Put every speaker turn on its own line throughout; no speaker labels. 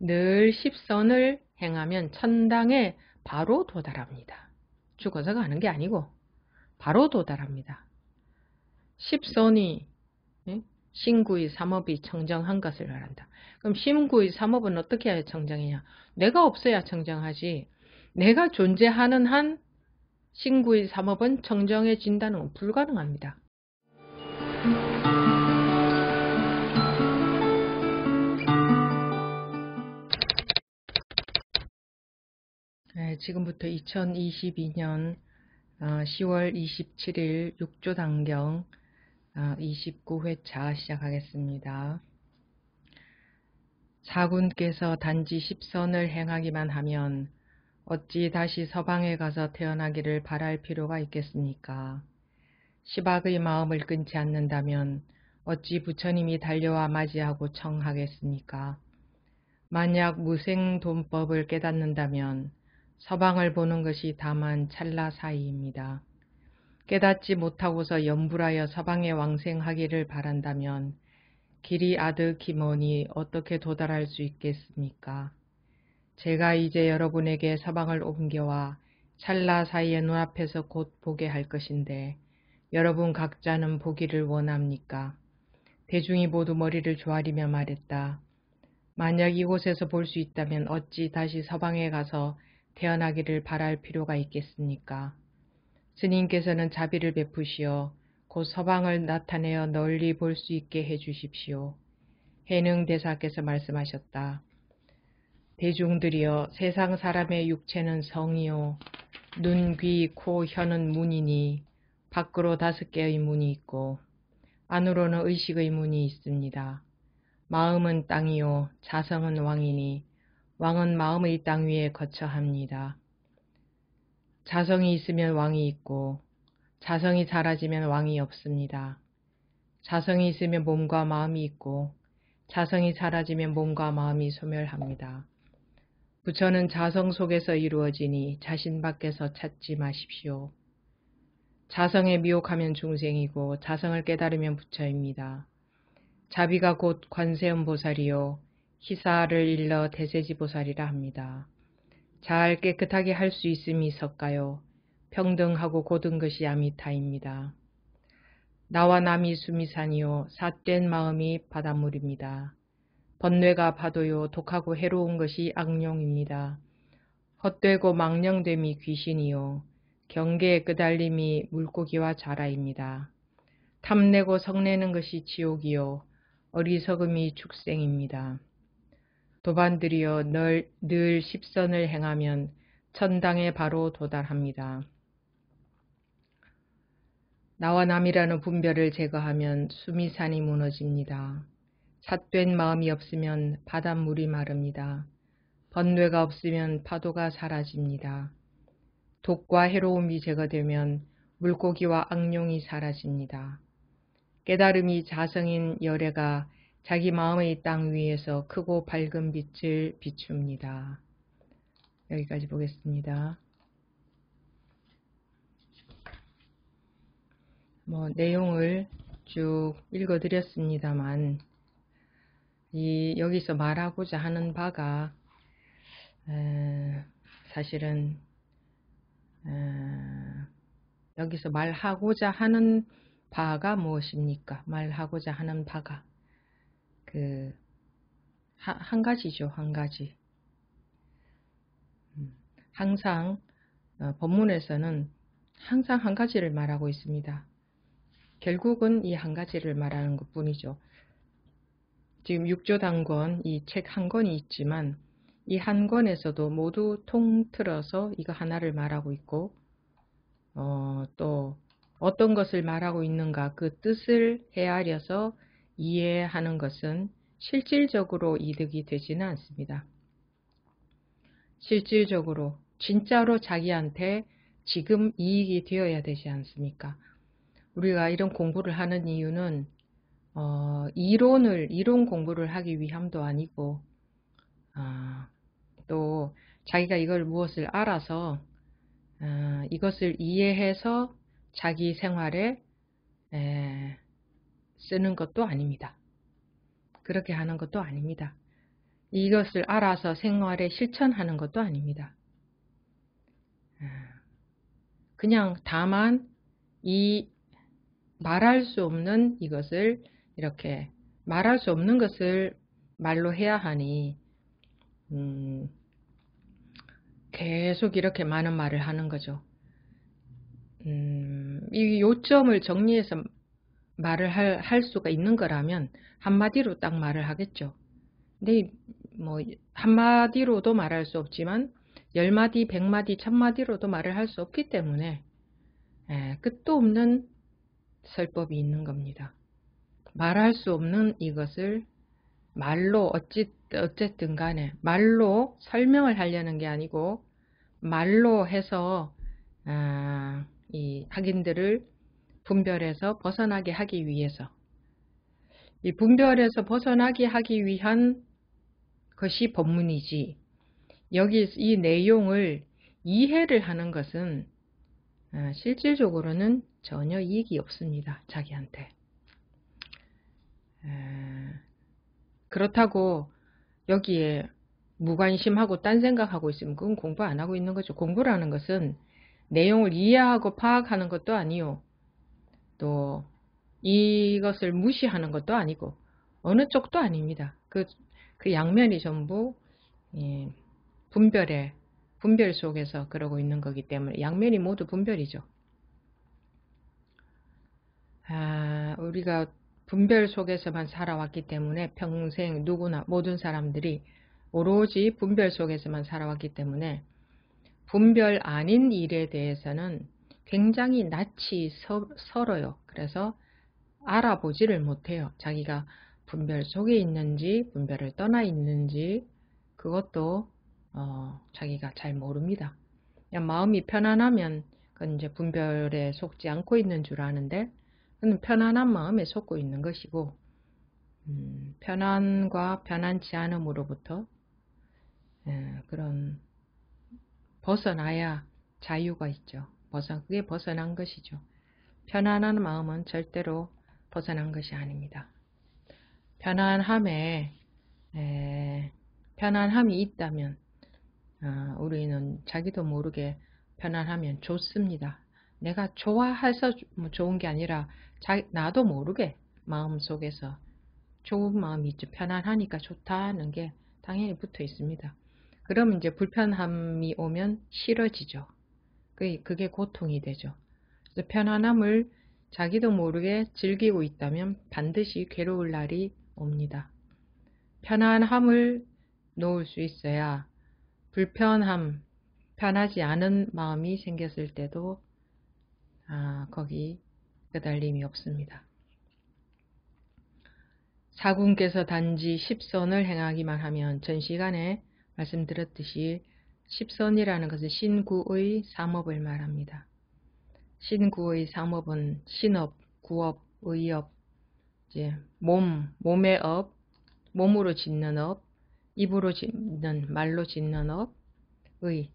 늘 십선을 행하면 천당에 바로 도달합니다. 죽어서 가는 게 아니고 바로 도달합니다. 십선이 예? 신구의 삼업이 청정한 것을 말한다. 그럼 신구의 삼업은 어떻게 해야 청정이냐? 내가 없어야 청정하지. 내가 존재하는 한 신구의 삼업은 청정해진다는 건 불가능합니다. 지금부터 2022년 10월 27일 6조 단경 29회차 어, 시작하겠습니다. 사군께서 단지 10선을 행하기만 하면 어찌 다시 서방에 가서 태어나기를 바랄 필요가 있겠습니까? 시박의 마음을 끊지 않는다면 어찌 부처님이 달려와 맞이하고 청하겠습니까? 만약 무생돈법을 깨닫는다면 서방을 보는 것이 다만 찰나 사이입니다. 깨닫지 못하고서 염불하여 서방에 왕생하기를 바란다면 길이 아득히 머니 어떻게 도달할 수 있겠습니까? 제가 이제 여러분에게 서방을 옮겨와 찰나 사이의 눈앞에서 곧 보게 할 것인데 여러분 각자는 보기를 원합니까? 대중이 모두 머리를 조아리며 말했다. 만약 이곳에서 볼 수 있다면 어찌 다시 서방에 가서 태어나기를 바랄 필요가 있겠습니까? 스님께서는 자비를 베푸시어 곧 서방을 나타내어 널리 볼 수 있게 해주십시오. 해능 대사께서 말씀하셨다. 대중들이여 세상 사람의 육체는 성이요 눈, 귀, 코, 혀는 문이니 밖으로 다섯 개의 문이 있고 안으로는 의식의 문이 있습니다. 마음은 땅이요 자성은 왕이니 왕은 마음의 땅 위에 거쳐합니다 자성이 있으면 왕이 있고 자성이 사라지면 왕이 없습니다. 자성이 있으면 몸과 마음이 있고 자성이 사라지면 몸과 마음이 소멸합니다. 부처는 자성 속에서 이루어지니 자신 밖에서 찾지 마십시오. 자성에 미혹하면 중생이고 자성을 깨달으면 부처입니다. 자비가 곧 관세음보살이요 희사를 일러 대세지보살이라 합니다. 잘 깨끗하게 할 수 있음이 있을까요? 평등하고 고든 것이 아미타입니다. 나와 남이 수미산이요 삿된 마음이 바닷물입니다. 번뇌가 파도요 독하고 해로운 것이 악룡입니다 헛되고 망령됨이 귀신이요 경계에 끄달림이 물고기와 자라입니다. 탐내고 성내는 것이 지옥이요 어리석음이 축생입니다. 도반들이여 늘, 늘 십선을 행하면 천당에 바로 도달합니다. 나와 남이라는 분별을 제거하면 수미산이 무너집니다. 삿된 마음이 없으면 바닷물이 마릅니다. 번뇌가 없으면 파도가 사라집니다. 독과 해로움이 제거되면 물고기와 악룡이 사라집니다. 깨달음이 자성인 열애가 자기 마음의 땅 위에서 크고 밝은 빛을 비춥니다. 여기까지 보겠습니다. 뭐 내용을 쭉 읽어드렸습니다만 이 여기서 말하고자 하는 바가 에, 사실은 에, 여기서 말하고자 하는 바가 무엇입니까? 말하고자 하는 바가 그, 하, 한 가지죠, 한 가지. 음, 항상, 어, 본문에서는 항상 한 가지를 말하고 있습니다. 결국은 이 한 가지를 말하는 것 뿐이죠. 지금 6조 단권, 이 책 한 권이 있지만, 이 한 권에서도 모두 통틀어서 이거 하나를 말하고 있고, 어, 또 어떤 것을 말하고 있는가 그 뜻을 헤아려서 이해하는 것은 실질적으로 이득이 되지는 않습니다. 실질적으로 진짜로 자기한테 지금 이익이 되어야 되지 않습니까? 우리가 이런 공부를 하는 이유는 어, 이론을 이론 공부를 하기 위함도 아니고 어, 또 자기가 이걸 무엇을 알아서 어, 이것을 이해해서 자기 생활에 에, 쓰는 것도 아닙니다. 그렇게 하는 것도 아닙니다. 이것을 알아서 생활에 실천하는 것도 아닙니다. 아, 그냥 다만 이 말할 수 없는 이것을 이렇게 말할 수 없는 것을 말로 해야 하니 음, 계속 이렇게 많은 말을 하는 거죠. 음, 이 요점을 정리해서 말을 할, 할 수가 있는 거라면 한마디로 딱 말을 하겠죠. 근데 뭐 한마디로도 말할 수 없지만 열마디, 백마디, 천마디로도 말을 할 수 없기 때문에 예, 끝도 없는 설법이 있는 겁니다. 말할 수 없는 이것을 말로 어찌, 어쨌든 간에 말로 설명을 하려는 게 아니고 말로 해서 아, 이 학인들을 분별에서 벗어나게 하기 위해서 이 분별에서 벗어나게 하기 위한 것이 법문이지 여기 이 내용을 이해를 하는 것은 아, 실질적으로는 전혀 이익이 없습니다. 자기한테. 아, 그렇다고 여기에 무관심하고 딴 생각하고 있으면 그건 공부 안 하고 있는 거죠. 공부라는 것은 내용을 이해하고 파악하는 것도 아니요. 또 이것을 무시하는 것도 아니고 어느 쪽도 아닙니다. 그, 그 양면이 전부 예, 분별의 분별 속에서 그러고 있는 거기 때문에 양면이 모두 분별이죠. 아, 우리가 분별 속에서만 살아왔기 때문에 평생 누구나 모든 사람들이 오로지 분별 속에서만 살아왔기 때문에 분별 아닌 일에 대해서는 굉장히 낯이 서, 설어요. 그래서 알아보지를 못해요. 자기가 분별 속에 있는지 분별을 떠나 있는지 그것도 어, 자기가 잘 모릅니다. 그냥 마음이 편안하면 그건 이제 분별에 속지 않고 있는 줄 아는데 그는 편안한 마음에 속고 있는 것이고 음, 편안과 편안치 않음으로부터 에, 예, 그런 벗어나야 자유가 있죠. 벗어, 그게 벗어난 것이죠. 편안한 마음은 절대로 벗어난 것이 아닙니다. 편안함에 에, 편안함이 있다면 어, 우리는 자기도 모르게 편안하면 좋습니다. 내가 좋아해서 뭐 좋은 게 아니라 자, 나도 모르게 마음속에서 좋은 마음이 있죠. 편안하니까 좋다는 게 당연히 붙어 있습니다. 그럼 이제 불편함이 오면 싫어지죠. 그게 고통이 되죠. 그래서 편안함을 자기도 모르게 즐기고 있다면 반드시 괴로울 날이 옵니다. 편안함을 놓을 수 있어야 불편함, 편하지 않은 마음이 생겼을 때도 아, 거기 그달림이 없습니다. 사군께서 단지 10선을 행하기만 하면 전 시간에 말씀드렸듯이 십선이라는 것은 신구의 삼업을 말합니다. 신구의 삼업은 신업, 구업, 의업, 이제 몸, 몸의 업, 몸으로 짓는 업, 입으로 짓는, 말로 짓는 업, 의,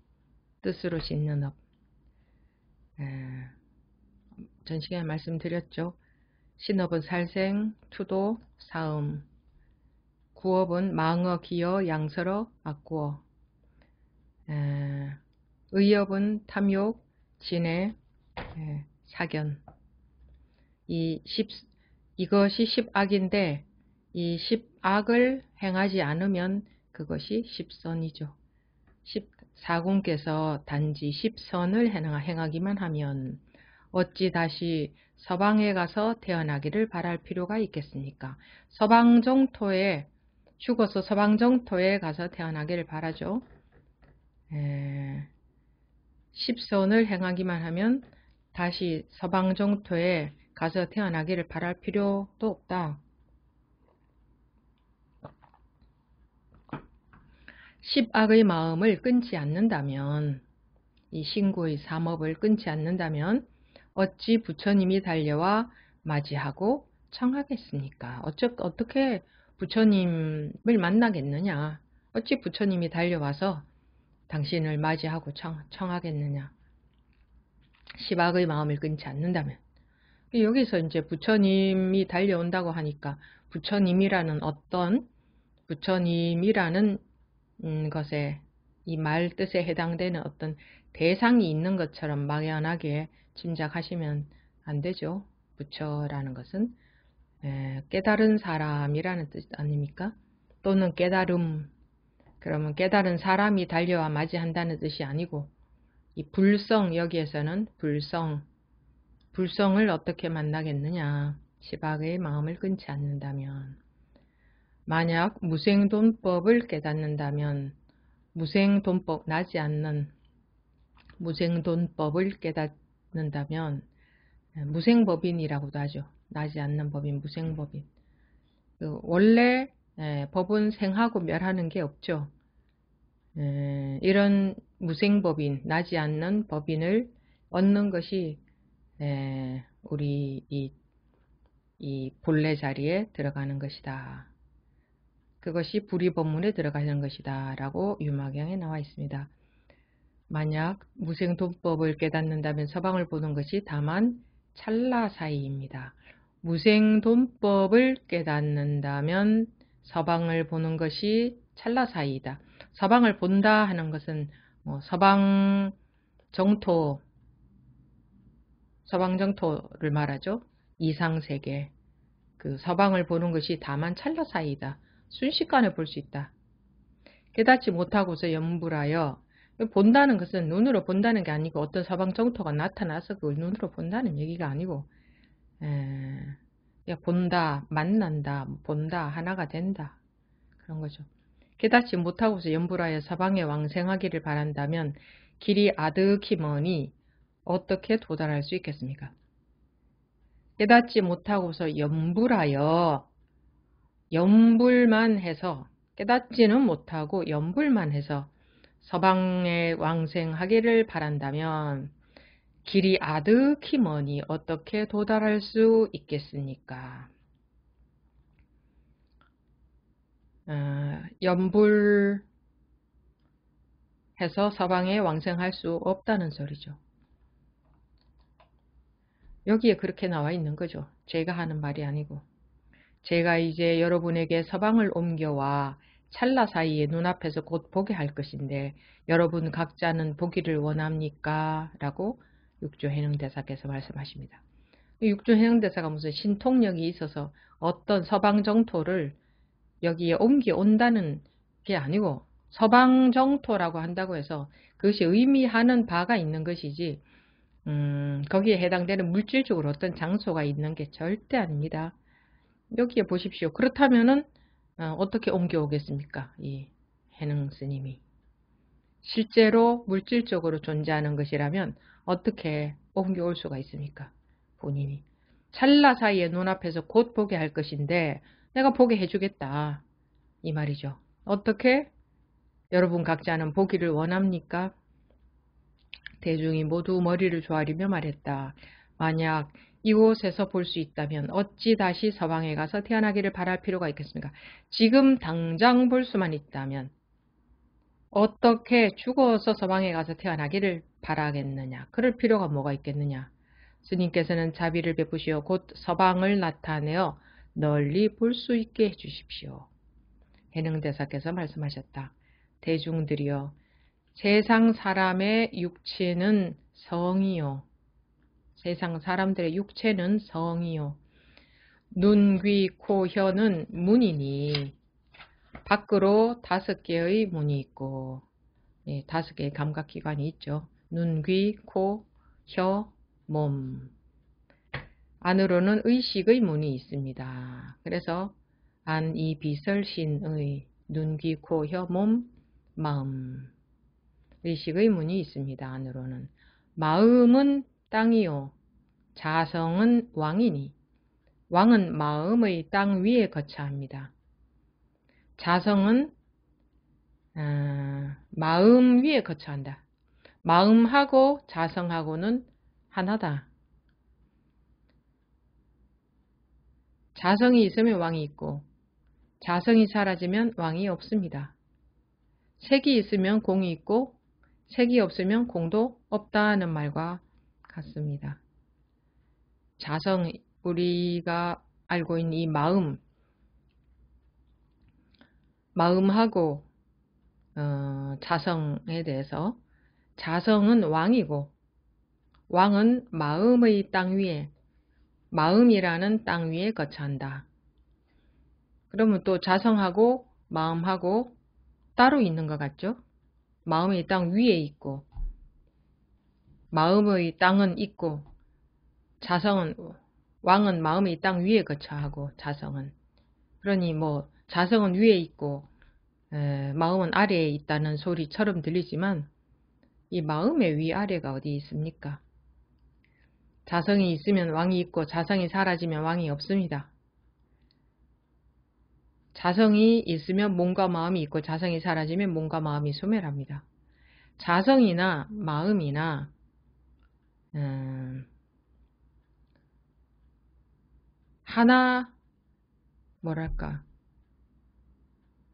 뜻으로 짓는 업. 전 시간에 말씀드렸죠. 신업은 살생, 투도, 사음, 구업은 망어, 기어, 양서로 악구어, 의협은 탐욕, 진해, 사견. 이 십, 이것이 십악인데 이 십악을 행하지 않으면 그것이 십선이죠. 십사공께서 단지 십선을 행하기만 하면 어찌 다시 서방에 가서 태어나기를 바랄 필요가 있겠습니까? 서방정토에 죽어서 서방정토에 가서 태어나기를 바라죠. 예. 십선을 행하기만 하면 다시 서방정토에 가서 태어나기를 바랄 필요도 없다. 10악의 마음을 끊지 않는다면 이 신구의 삼업을 끊지 않는다면 어찌 부처님이 달려와 맞이하고 청하겠습니까? 어째 어떻게 부처님을 만나겠느냐? 어찌 부처님이 달려와서 당신을 맞이하고 청, 청하겠느냐. 시박의 마음을 끊지 않는다면. 여기서 이제 부처님이 달려온다고 하니까 부처님이라는 어떤 부처님이라는 음, 것에 이 말 뜻에 해당되는 어떤 대상이 있는 것처럼 막연하게 짐작하시면 안 되죠. 부처라는 것은 에, 깨달은 사람이라는 뜻 아닙니까? 또는 깨달음 그러면 깨달은 사람이 달려와 맞이한다는 뜻이 아니고 이 불성 여기에서는 불성 불성을 어떻게 만나겠느냐 시박의 마음을 끊지 않는다면 만약 무생돈법을 깨닫는다면 무생돈법 나지 않는 무생돈법을 깨닫는다면 무생법인이라고도 하죠. 나지 않는 법인, 무생법인. 그 원래 예, 법은 생하고 멸하는 게 없죠. 예, 이런 무생법인, 나지 않는 법인을 얻는 것이 예, 우리 이, 이 본래 자리에 들어가는 것이다. 그것이 불의법문에 들어가는 것이다. 라고 유마경에 나와 있습니다. 만약 무생돈법을 깨닫는다면 서방을 보는 것이 다만 찰나 사이입니다. 무생돈법을 깨닫는다면 서방을 보는 것이 찰나사이다. 서방을 본다 하는 것은 뭐 서방 정토, 서방 정토를 말하죠. 이상 세계. 그 서방을 보는 것이 다만 찰나사이다. 순식간에 볼 수 있다. 깨닫지 못하고서 염불하여 본다는 것은 눈으로 본다는 게 아니고 어떤 서방 정토가 나타나서 그걸 눈으로 본다는 얘기가 아니고 에... 본다, 만난다, 뭐 본다, 하나가 된다. 그런 거죠. 깨닫지 못하고서 연불하여 사방에 왕생하기를 바란다면 길이 아득히 머니 어떻게 도달할 수 있겠습니까? 깨닫지 못하고서 연불하여 연불만 해서 깨닫지는 못하고 연불만 해서 서방에 왕생하기를 바란다면 길이 아득히 머니 어떻게 도달할 수 있겠습니까? 어, 연불해서 서방에 왕생할 수 없다는 소리죠. 여기에 그렇게 나와 있는 거죠. 제가 하는 말이 아니고. 제가 이제 여러분에게 서방을 옮겨와 찰나 사이에 눈앞에서 곧 보게 할 것인데 여러분 각자는 보기를 원합니까? 라고 육조 해능대사께서 말씀하십니다. 육조 해능대사가 무슨 신통력이 있어서 어떤 서방 정토를 여기에 옮겨온다는 게 아니고 서방 정토라고 한다고 해서 그것이 의미하는 바가 있는 것이지 음, 거기에 해당되는 물질적으로 어떤 장소가 있는 게 절대 아닙니다. 여기에 보십시오. 그렇다면은 어, 떻게 옮겨오겠습니까? 이 해능 스님이 실제로 물질적으로 존재하는 것이라면 어떻게 옮겨올 수가 있습니까? 본인이. 찰나 사이에 눈앞에서 곧 보게 할 것인데 내가 보게 해주겠다. 이 말이죠. 어떻게? 여러분 각자는 보기를 원합니까? 대중이 모두 머리를 조아리며 말했다. 만약 이곳에서 볼 수 있다면 어찌 다시 서방에 가서 태어나기를 바랄 필요가 있겠습니까? 지금 당장 볼 수만 있다면 어떻게 죽어서 서방에 가서 태어나기를 바라겠느냐. 그럴 필요가 뭐가 있겠느냐. 스님께서는 자비를 베푸시어 곧 서방을 나타내어 널리 볼 수 있게 해주십시오. 해능대사께서 말씀하셨다. 대중들이여 세상 사람의 육체는 성이요. 세상 사람들의 육체는 성이요. 눈, 귀, 코, 혀는 문이니 밖으로 다섯 개의 문이 있고 예, 다섯 개의 감각기관이 있죠. 눈, 귀, 코, 혀, 몸. 안으로는 의식의 문이 있습니다. 그래서 안, 이, 비설신의 눈, 귀, 코, 혀, 몸, 마음. 의식의 문이 있습니다. 안으로는. 마음은 땅이요. 자성은 왕이니. 왕은 마음의 땅 위에 거처합니다. 자성은 어, 마음 위에 거쳐한다. 마음하고 자성하고는 하나다. 자성이 있으면 왕이 있고 자성이 사라지면 왕이 없습니다. 색이 있으면 공이 있고 색이 없으면 공도 없다는 말과 같습니다. 자성, 우리가 알고 있는 이 마음, 마음하고 어, 자성에 대해서 자성은 왕이고 왕은 마음의 땅 위에 마음이라는 땅 위에 거처한다. 그러면 또 자성하고 마음하고 따로 있는 것 같죠? 마음의 땅 위에 있고 마음의 땅은 있고 자성은 왕은 마음의 땅 위에 거처하고 자성은 그러니 뭐 자성은 위에 있고 에, 마음은 아래에 있다는 소리처럼 들리지만 이 마음의 위아래가 어디 있습니까? 자성이 있으면 왕이 있고 자성이 사라지면 왕이 없습니다. 자성이 있으면 몸과 마음이 있고 자성이 사라지면 몸과 마음이 소멸합니다. 자성이나 마음이나 음, 하나 뭐랄까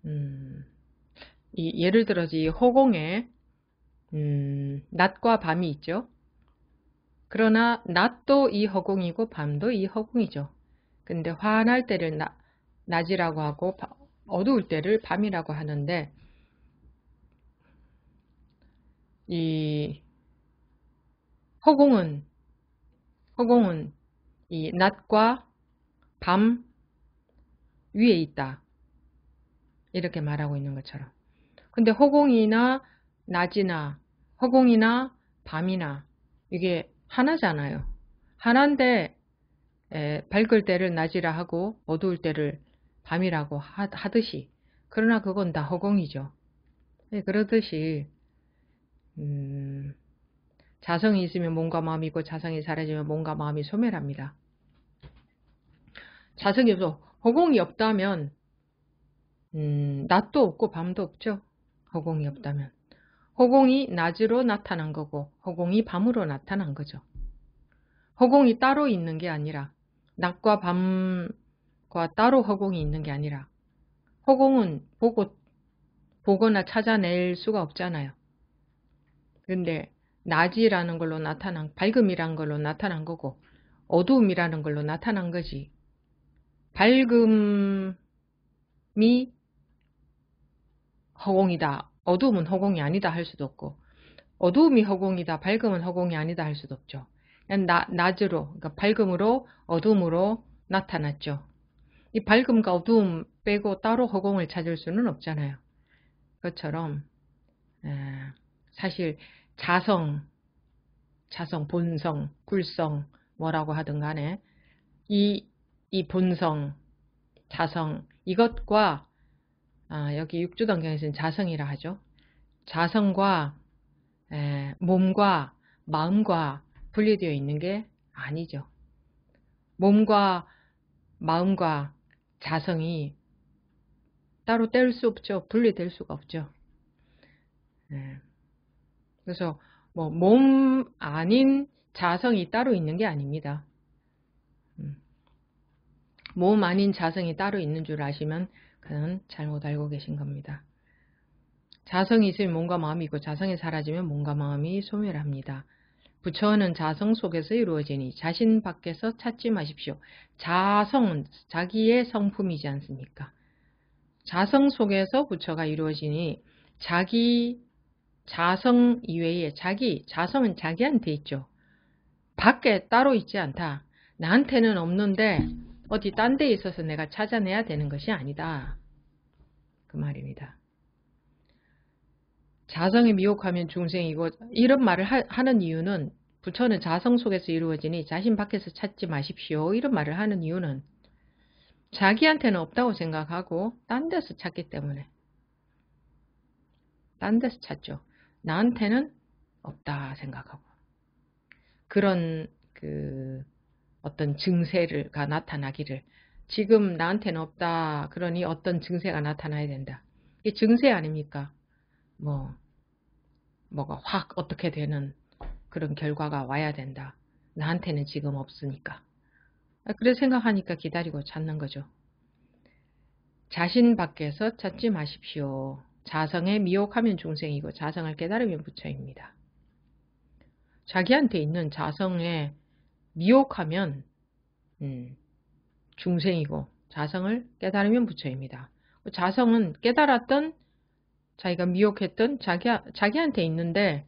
음, 이, 예를 들어서 이 허공에 음, 낮과 밤이 있죠. 그러나 낮도 이 허공이고 밤도 이 허공이죠. 근데 환할 때를 나, 낮이라고 하고 어두울 때를 밤이라고 하는데 이 허공은 허공은 이 낮과 밤 위에 있다. 이렇게 말하고 있는 것처럼. 근데 허공이나 낮이나 허공이나 밤이나 이게 하나잖아요. 하나인데 에, 밝을 때를 낮이라 하고 어두울 때를 밤이라고 하, 듯이 그러나 그건 다 허공이죠. 네, 예, 그러듯이 음, 자성이 있으면 몸과 마음이 있고 자성이 사라지면 몸과 마음이 소멸합니다. 자성이 없어 허공이 없다면 음, 낮도 없고 밤도 없죠. 허공이 없다면. 허공이 낮으로 나타난 거고 허공이 밤으로 나타난 거죠. 허공이 따로 있는 게 아니라 낮과 밤과 따로 허공이 있는 게 아니라 허공은 보고 보거나 찾아낼 수가 없잖아요. 근데 낮이라는 걸로 나타난 밝음이란 걸로 나타난 거고 어두움이라는 걸로 나타난 거지. 밝음이 허공이다. 어두움은 허공이 아니다 할 수도 없고 어두움이 허공이다. 밝음은 허공이 아니다 할 수도 없죠. 그냥 나, 낮으로 그러니까 밝음으로 어둠으로 나타났죠. 이 밝음과 어두움 빼고 따로 허공을 찾을 수는 없잖아요. 그것처럼 에, 사실 자성, 자성, 본성, 굴성 뭐라고 하든 간에 이, 이 본성, 자성 이것과 아, 여기 육주 단경에서는 자성이라 하죠. 자성과 에, 몸과 마음과 분리되어 있는 게 아니죠. 몸과 마음과 자성이 따로 뗄 수 없죠. 분리될 수가 없죠. 에, 예. 그래서 뭐 몸 아닌 자성이 따로 있는 게 아닙니다. 음. 몸 아닌 자성이 따로 있는 줄 아시면 그는 잘못 알고 계신 겁니다. 자성이 있으면 몸과 마음이 있고 자성이 사라지면 몸과 마음이 소멸합니다. 부처는 자성 속에서 이루어지니 자신 밖에서 찾지 마십시오. 자성은 자기의 성품이지 않습니까? 자성 속에서 부처가 이루어지니 자기 자성 이외에 자기 자성은 자기한테 있죠. 밖에 따로 있지 않다. 나한테는 없는데 어디 딴 데 있어서 내가 찾아내야 되는 것이 아니다. 그 말입니다. 자성이 미혹하면 중생이고 이런 말을 하, 는 이유는 부처는 자성 속에서 이루어지니 자신 밖에서 찾지 마십시오. 이런 말을 하는 이유는 자기한테는 없다고 생각하고 딴 데서 찾기 때문에 딴 데서 찾죠. 나한테는 없다 생각하고 그런 그 어떤 증세가 나타나기를 지금 나한테는 없다. 그러니 어떤 증세가 나타나야 된다. 이게 증세 아닙니까? 뭐, 뭐가 확 어떻게 되는 그런 결과가 와야 된다. 나한테는 지금 없으니까. 아, 그래 생각하니까 기다리고 찾는 거죠. 자신 밖에서 찾지 마십시오. 자성에 미혹하면 중생이고 자성을 깨달으면 부처입니다. 자기한테 있는 자성에 미혹하면 음, 중생이고 자성을 깨달으면 부처입니다. 자성은 깨달았던 자기가 미혹했던 자기, 자기한테 있는데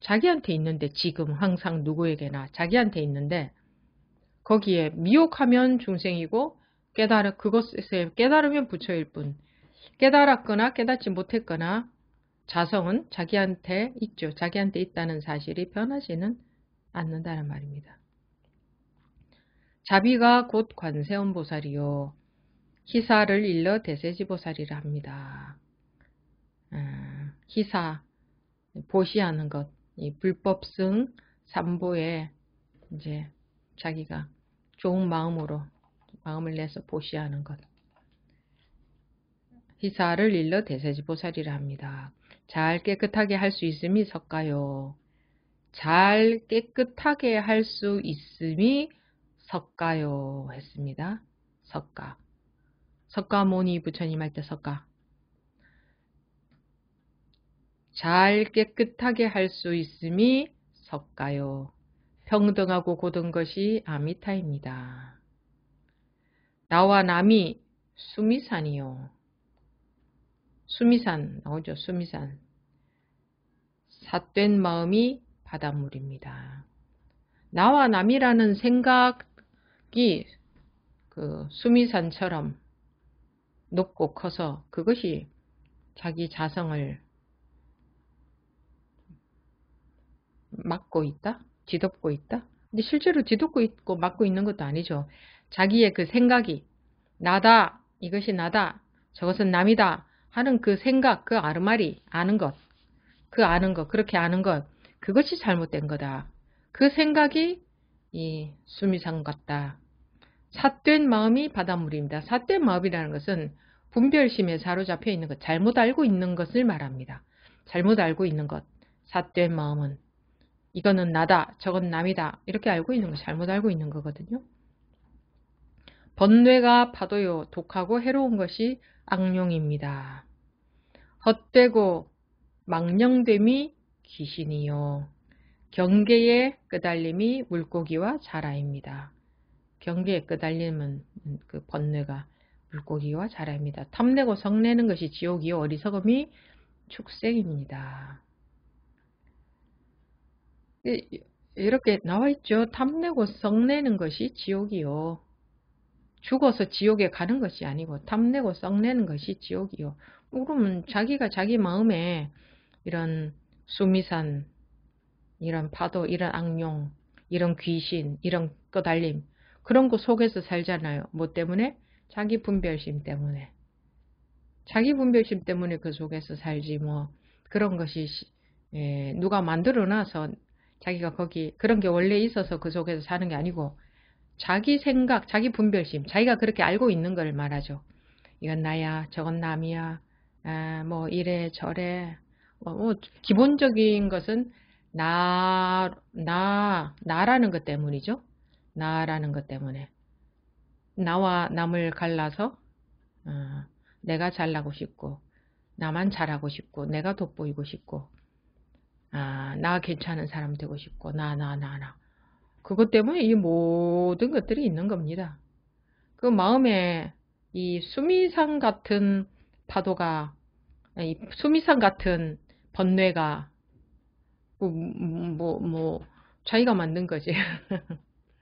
자기한테 있는데 지금 항상 누구에게나 자기한테 있는데 거기에 미혹하면 중생이고 깨달은 그것에 깨달으면 부처일 뿐 깨달았거나 깨닫지 못했거나 자성은 자기한테 있죠. 자기한테 있다는 사실이 변하지는 않는다는 말입니다. 자비가 곧 관세음보살이요. 희사를 일러 대세지보살이라 합니다. 아, 희사, 보시하는 것, 이 불법승 삼보에 이제 자기가 좋은 마음으로 마음을 내서 보시하는 것. 희사를 일러 대세지보살이라 합니다. 잘 깨끗하게 할 수 있음이 석가요. 잘 깨끗하게 할 수 있음이 석가요 했습니다. 석가. 석가모니 부처님 할 때 석가. 잘 깨끗하게 할 수 있음이 석가요. 평등하고 고든 것이 아미타입니다. 나와 남이 수미산이요. 수미산 나오죠. 수미산. 삿된 마음이 바닷물입니다. 나와 남이라는 생각 이그 수미산처럼 높고 커서 그것이 자기 자성을 막고 있다? 뒤덮고 있다? 근데 실제로 뒤덮고 있고 막고 있는 것도 아니죠. 자기의 그 생각이 나다, 이것이 나다, 저것은 남이다 하는 그 생각, 그 아르마리, 아는 것, 그 아는 것, 그렇게 아는 것, 그것이 잘못된 거다. 그 생각이 이 수미상 같다. 삿된 마음이 바닷물입니다. 삿된 마음이라는 것은 분별심에 사로잡혀 있는 것, 잘못 알고 있는 것을 말합니다. 잘못 알고 있는 것, 삿된 마음은 이거는 나다, 저건 남이다 이렇게 알고 있는 거 잘못 알고 있는 거거든요. 번뇌가 파도요, 독하고 해로운 것이 악령입니다. 헛되고 망령됨이 귀신이요. 경계의 끄달림이 물고기와 자라입니다. 경계의 끄달림은 그 번뇌가 물고기와 자라입니다. 탐내고 성내는 것이 지옥이요 어리석음이 축생입니다. 이렇게 나와 있죠. 탐내고 성내는 것이 지옥이요. 죽어서 지옥에 가는 것이 아니고 탐내고 썩내는 것이 지옥이요. 그러면 자기가 자기 마음에 이런 수미산 이런 파도, 이런 악령, 이런 귀신, 이런 거달림 그런 거 속에서 살잖아요. 뭐 때문에? 자기 분별심 때문에. 자기 분별심 때문에 그 속에서 살지 뭐 그런 것이 예, 누가 만들어놔서 자기가 거기 그런 게 원래 있어서 그 속에서 사는 게 아니고 자기 생각, 자기 분별심, 자기가 그렇게 알고 있는 걸 말하죠. 이건 나야, 저건 남이야, 아, 뭐 이래 저래. 어, 뭐 기본적인 것은 나, 나, 나라는 것 때문이죠. 나라는 것 때문에. 나와 남을 갈라서 어, 내가 잘나고 싶고 나만 잘하고 싶고 내가 돋보이고 싶고 아, 나 괜찮은 사람 되고 싶고 나 나 나 나, 그것 때문에 이 모든 것들이 있는 겁니다. 그 마음에 이수미상 같은 파도가 이수미상 같은 번뇌가 그, 음, 음, 뭐, 뭐, 자기가 만든 거지.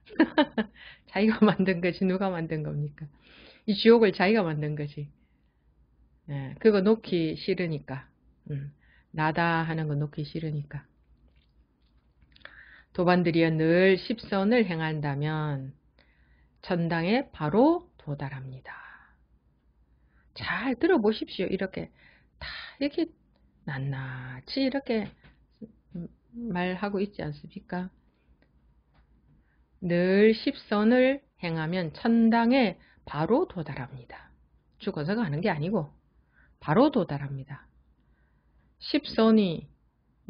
자기가 만든 거지. 누가 만든 겁니까? 이 지옥을 자기가 만든 거지. 예, 그거 놓기 싫으니까. 음, 나다 하는 거 놓기 싫으니까. 도반들이여 늘 십선을 행한다면 천당에 바로 도달합니다. 잘 들어보십시오. 이렇게 다 이렇게 낱낱이 이렇게 말하고 있지 않습니까? 늘 십선을 행하면 천당에 바로 도달합니다. 죽어서 가는 게 아니고 바로 도달합니다. 십선이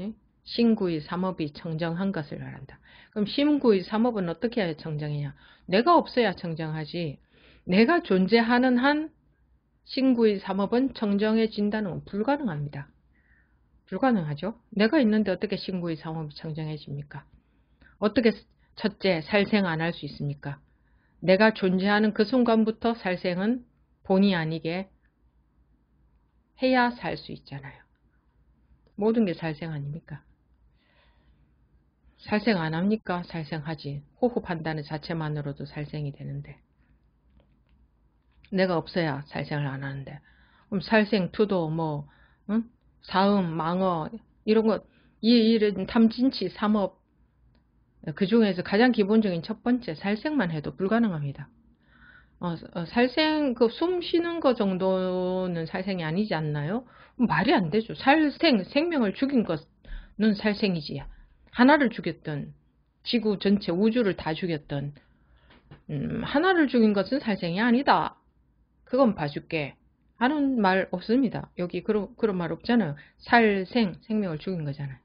예? 신구의 삼업이 청정한 것을 말한다. 그럼 신구의 삼업은 어떻게 해야 청정이냐? 내가 없어야 청정하지. 내가 존재하는 한 신구의 삼업은 청정해진다는 건 불가능합니다. 불가능하죠. 내가 있는데 어떻게 신고의 상황이 창정해집니까? 어떻게 첫째 살생 안 할 수 있습니까? 내가 존재하는 그 순간부터 살생은 본의 아니게 해야 살 수 있잖아요. 모든 게 살생 아닙니까? 살생 안 합니까? 살생하지. 호흡한다는 자체만으로도 살생이 되는데. 내가 없어야 살생을 안 하는데. 그럼 살생 투도 뭐, 응? 사음 망어 이런 것이 일은 탐진치, 삼업 그 중에서 가장 기본적인 첫 번째 살생만 해도 불가능합니다. 어, 어, 살생 그 숨 쉬는 거 정도는 살생이 아니지 않나요? 말이 안 되죠. 살생 생명을 죽인 것은 살생이지. 하나를 죽였던 지구 전체 우주를 다 죽였던 음, 하나를 죽인 것은 살생이 아니다. 그건 봐줄게. 하는 말 없습니다. 여기 그런, 그런 말 없잖아요. 살생, 생명을 죽인 거잖아요.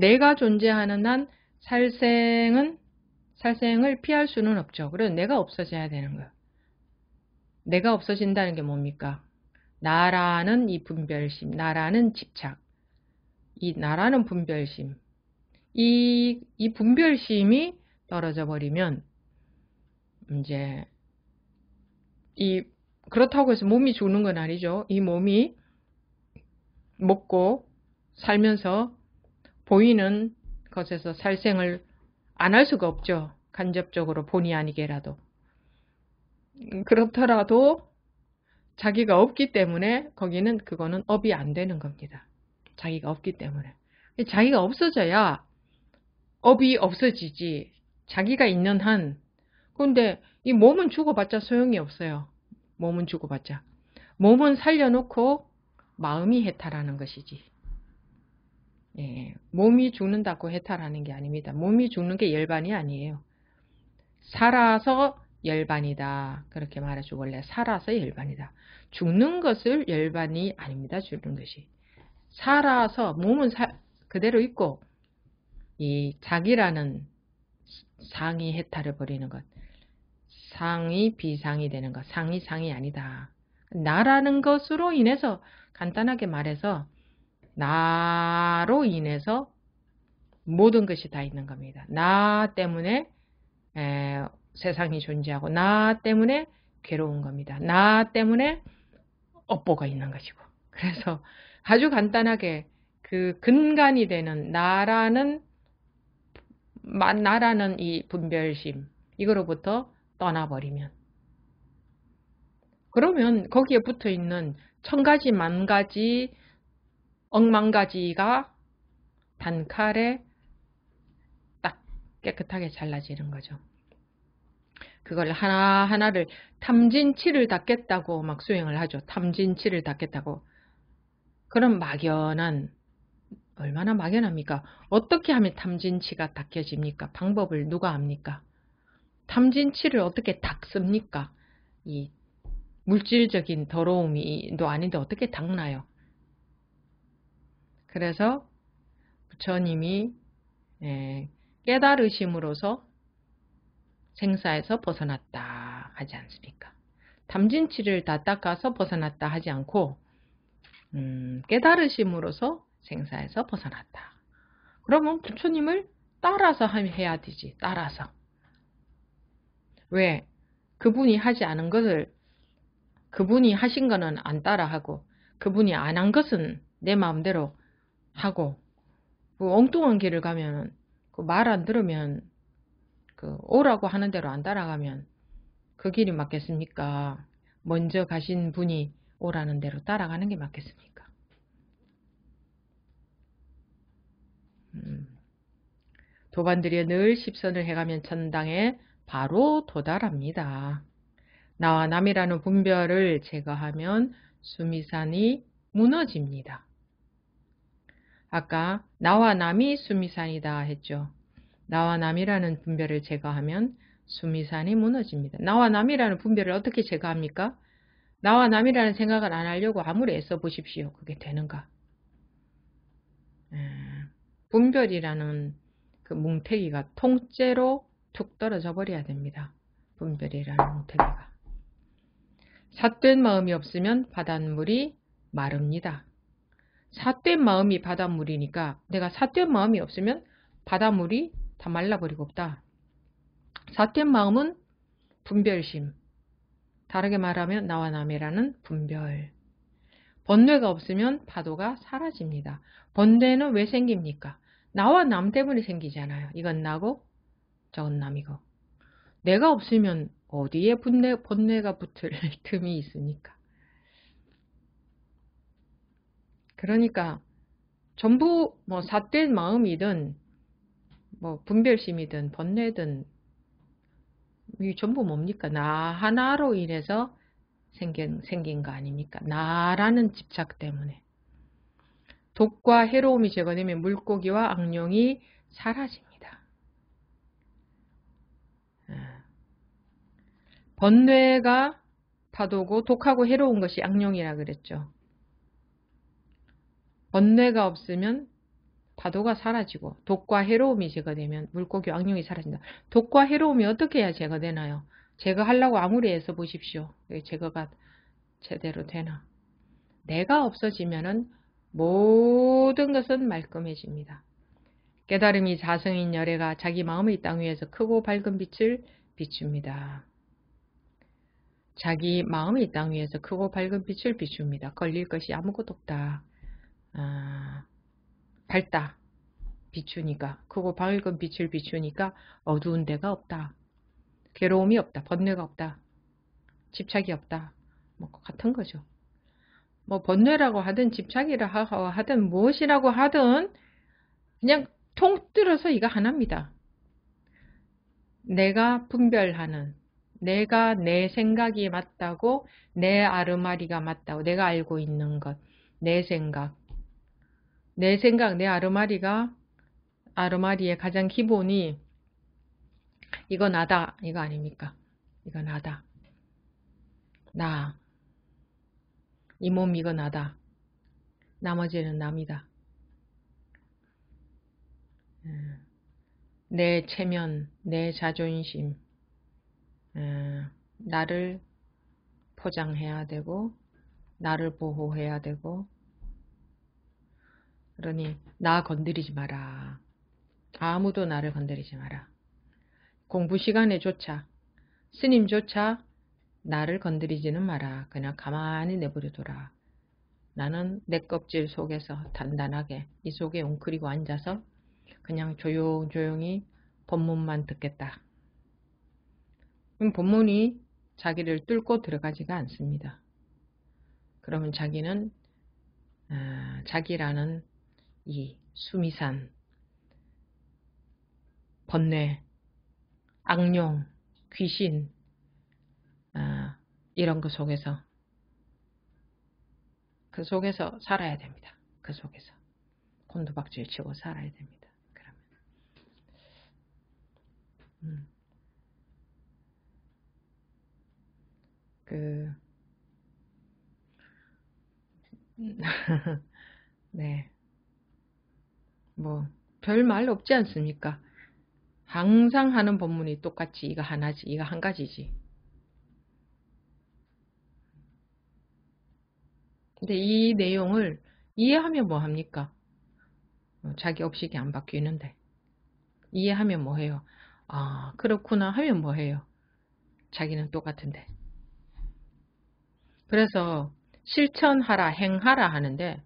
내가 존재하는 한 살생은, 살생을 피할 수는 없죠. 그래서 내가 없어져야 되는 거예요. 내가 없어진다는 게 뭡니까? 나라는 이 분별심, 나라는 집착, 이 나라는 분별심, 이, 이 분별심이 떨어져 버리면, 이제, 이 그렇다고 해서 몸이 죽는 건 아니죠. 이 몸이 먹고 살면서 보이는 것에서 살생을 안 할 수가 없죠. 간접적으로 본의 아니게라도. 그렇더라도 자기가 없기 때문에 거기는 그거는 업이 안 되는 겁니다. 자기가 없기 때문에. 자기가 없어져야 업이 없어지지. 자기가 있는 한. 근데 이 몸은 죽어봤자 소용이 없어요. 몸은 죽어봤자 몸은 살려놓고 마음이 해탈하는 것이지. 예, 몸이 죽는다고 해탈하는 게 아닙니다. 몸이 죽는 게 열반이 아니에요. 살아서 열반이다. 그렇게 말해주고 원래 살아서 열반이다. 죽는 것을 열반이 아닙니다. 죽는 것이. 살아서 몸은 사, 그대로 있고 이 자기라는 상이 해탈을 버리는 것. 상이 비상이 되는 것. 상이 상이 아니다. 나라는 것으로 인해서 간단하게 말해서 나로 인해서 모든 것이 다 있는 겁니다. 나 때문에 에, 세상이 존재하고 나 때문에 괴로운 겁니다. 나 때문에 업보가 있는 것이고. 그래서 아주 간단하게 그 근간이 되는 나라는 나라는 이 분별심 이거로부터 떠나버리면. 그러면 거기에 붙어 있는 천 가지, 만 가지, 억만 가지가 단칼에 딱 깨끗하게 잘라지는 거죠. 그걸 하나하나를 탐진치를 닦겠다고 막 수행을 하죠. 탐진치를 닦겠다고. 그런 막연한, 얼마나 막연합니까? 어떻게 하면 탐진치가 닦여집니까? 방법을 누가 압니까? 탐진치를 어떻게 닦습니까? 이 물질적인 더러움이도 아닌데 어떻게 닦나요? 그래서 부처님이 예, 깨달으심으로서 생사에서 벗어났다 하지 않습니까? 탐진치를다 닦아서 벗어났다 하지 않고 음, 깨달으심으로서 생사에서 벗어났다. 그러면 부처님을 따라서 해야 되지. 따라서. 왜? 그분이 하지 않은 것을 그분이 하신 것은 안 따라하고 그분이 안 한 것은 내 마음대로 하고 그 엉뚱한 길을 가면 그말안 들으면 그 오라고 하는 대로 안 따라가면 그 길이 맞겠습니까? 먼저 가신 분이 오라는 대로 따라가는 게 맞겠습니까? 음. 도반들이늘 십선을 해가면 천당에 바로 도달합니다. 나와 남이라는 분별을 제거하면 수미산이 무너집니다. 아까 나와 남이 수미산이다 했죠. 나와 남이라는 분별을 제거하면 수미산이 무너집니다. 나와 남이라는 분별을 어떻게 제거합니까? 나와 남이라는 생각을 안 하려고 아무리 애써 보십시오. 그게 되는가? 예. 분별이라는 그 뭉태기가 통째로 툭 떨어져 버려야 됩니다. 분별이라는 뭉텔기가 삿된 마음이 없으면 바닷물이 마릅니다. 삿된 마음이 바닷물이니까 내가 삿된 마음이 없으면 바닷물이 다 말라버리고 없다. 삿된 마음은 분별심. 다르게 말하면 나와 남이라는 분별. 번뇌가 없으면 파도가 사라집니다. 번뇌는 왜 생깁니까? 나와 남 때문에 생기잖아요. 이건 나고 전남이고 내가 없으면 어디에 분내, 번뇌가 붙을 틈이 있으니까 그러니까 전부 뭐 삿된 마음이든 뭐 분별심이든 번뇌든 이 전부 뭡니까? 나 하나로 인해서 생긴, 생긴 거 아닙니까? 나라는 집착 때문에. 독과 해로움이 제거되면 물고기와 악령이 사라집니다. 번뇌가 파도고 독하고 해로운 것이 악령이라 그랬죠. 번뇌가 없으면 파도가 사라지고 독과 해로움이 제거되면 물고기 악령이 사라진다. 독과 해로움이 어떻게 해야 제거되나요? 제거하려고 아무리 해서 보십시오. 제거가 제대로 되나. 내가 없어지면은 모든 것은 말끔해집니다. 깨달음이 자성인 열애가 자기 마음의 땅 위에서 크고 밝은 빛을 비춥니다. 자기 마음이 땅 위에서 크고 밝은 빛을 비춥니다. 걸릴 것이 아무것도 없다. 아, 밝다. 비추니까 크고 밝은 빛을 비추니까 어두운 데가 없다. 괴로움이 없다. 번뇌가 없다. 집착이 없다. 뭐 같은 거죠. 뭐 번뇌라고 하든 집착이라 어, 하든 무엇이라고 하든 그냥 통틀어서 이거 하나입니다. 내가 분별하는 내가 내 생각이 맞다고 내 아르마리가 맞다고 내가 알고 있는 것. 내 생각. 내 생각, 내 아르마리가 아르마리의 가장 기본이 이거 나다. 이거 아닙니까? 이거 나다. 나. 이 몸 이거 나다. 나머지는 남이다. 음. 내 체면, 내 자존심, 예, 나를 포장해야 되고 나를 보호해야 되고 그러니 나 건드리지 마라. 아무도 나를 건드리지 마라. 공부 시간에조차 스님조차 나를 건드리지는 마라. 그냥 가만히 내버려둬라. 나는 내 껍질 속에서 단단하게 이 속에 웅크리고 앉아서 그냥 조용조용히 법문만 듣겠다. 그럼 본문이 자기를 뚫고 들어가지가 않습니다. 그러면 자기는 아, 자기라는 이 수미산, 번뇌, 악령, 귀신 아, 이런 것 속에서 그 속에서 살아야 됩니다. 그 속에서 곤두박질 치고 살아야 됩니다. 그러면 음. 그, 네. 뭐, 별 말 없지 않습니까? 항상 하는 법문이 똑같이 이거 하나지, 이거 한 가지지. 근데 이 내용을 이해하면 뭐 합니까? 어, 자기 업식이 안 바뀌는데. 이해하면 뭐 해요? 아, 그렇구나 하면 뭐 해요? 자기는 똑같은데. 그래서 실천하라, 행하라 하는데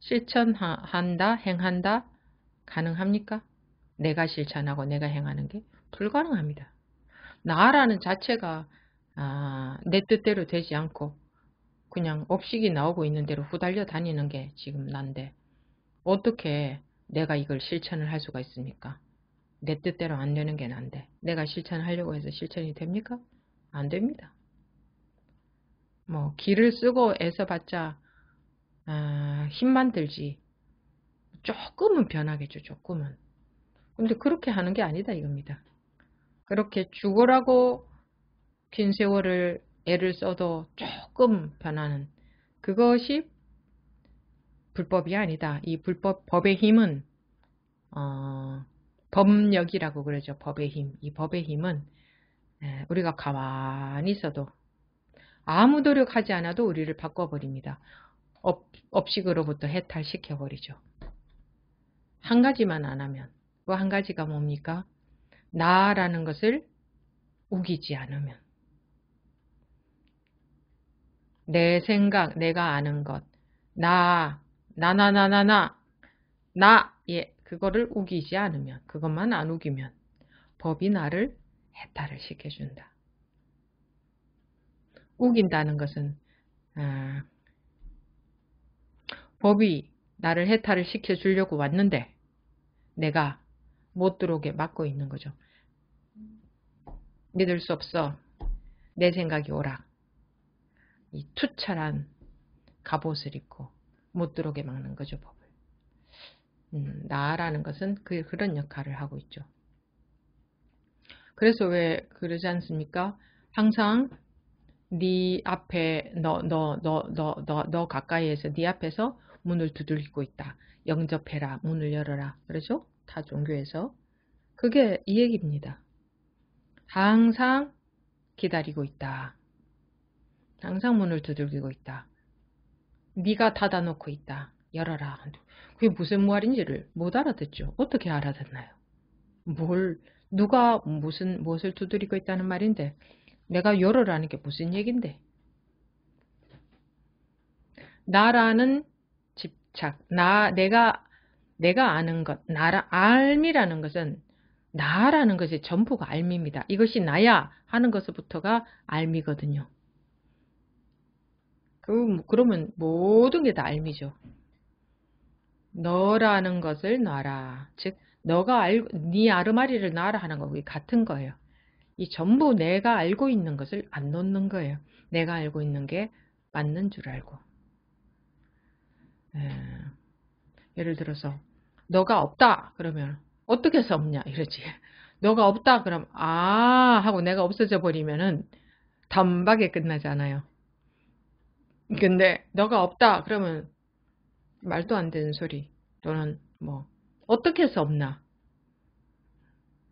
실천한다, 행한다 가능합니까? 내가 실천하고 내가 행하는 게 불가능합니다. 나라는 자체가 아, 내 뜻대로 되지 않고 그냥 업식이 나오고 있는 대로 후달려 다니는 게 지금 난데 어떻게 내가 이걸 실천을 할 수가 있습니까? 내 뜻대로 안 되는 게 난데 내가 실천하려고 해서 실천이 됩니까? 안 됩니다. 뭐 기를 쓰고 애써봤자 아, 힘만 들지 조금은 변하겠죠 조금은 근데 그렇게 하는 게 아니다 이겁니다 그렇게 죽어라고 긴 세월을 애를 써도 조금 변하는 그것이 불법이 아니다 이 불법 법의 힘은 어, 법력이라고 그러죠 법의 힘 이 법의 힘은 우리가 가만히 있어도 아무 노력하지 않아도 우리를 바꿔버립니다. 업, 업식으로부터 해탈시켜버리죠. 한 가지만 안 하면 그한 뭐 가지가 뭡니까? 나라는 것을 우기지 않으면 내 생각, 내가 아는 것, 나, 나나나나나, 나, 예, 그거를 우기지 않으면, 그것만 안 우기면 법이 나를 해탈을 시켜준다. 우긴다는 것은 아, 법이 나를 해탈을 시켜주려고 왔는데 내가 못 들어오게 막고 있는 거죠. 믿을 수 없어. 내 생각이 오라. 이 투철한 갑옷을 입고 못 들어오게 막는 거죠. 법을. 음, 나라는 것은 그, 그런 역할을 하고 있죠. 그래서 왜 그러지 않습니까? 항상 네 앞에 너 너 너 너 너 너 가까이에서 네 앞에서 문을 두들기고 있다. 영접해라. 문을 열어라. 그러죠? 다 종교에서 그게 이 얘기입니다. 항상 기다리고 있다. 항상 문을 두들기고 있다. 네가 닫아놓고 있다. 열어라. 그게 무슨 말인지를 못 알아듣죠. 어떻게 알아듣나요? 뭘 누가 무슨 무엇을 두드리고 있다는 말인데 내가 열어라는 게 무슨 얘긴데? 나라는 집착. 나 내가 내가 아는 것, 나라 알미라는 것은 나라는 것이 전부가 알미입니다. 이것이 나야 하는 것부터가 알미거든요. 그, 뭐, 그러면 모든 게 다 알미죠. 너라는 것을 놔라. 즉, 너가 알네 아르마리를 놔라 하는 거 같은 거예요. 이 전부 내가 알고 있는 것을 안 놓는 거예요. 내가 알고 있는 게 맞는 줄 알고. 예. 예를 들어서 너가 없다 그러면 어떻게 해서 없냐 이러지. 너가 없다 그럼 아 하고 내가 없어져 버리면은 단박에 끝나잖아요. 근데 너가 없다 그러면 말도 안 되는 소리 또는 뭐 어떻게 해서 없나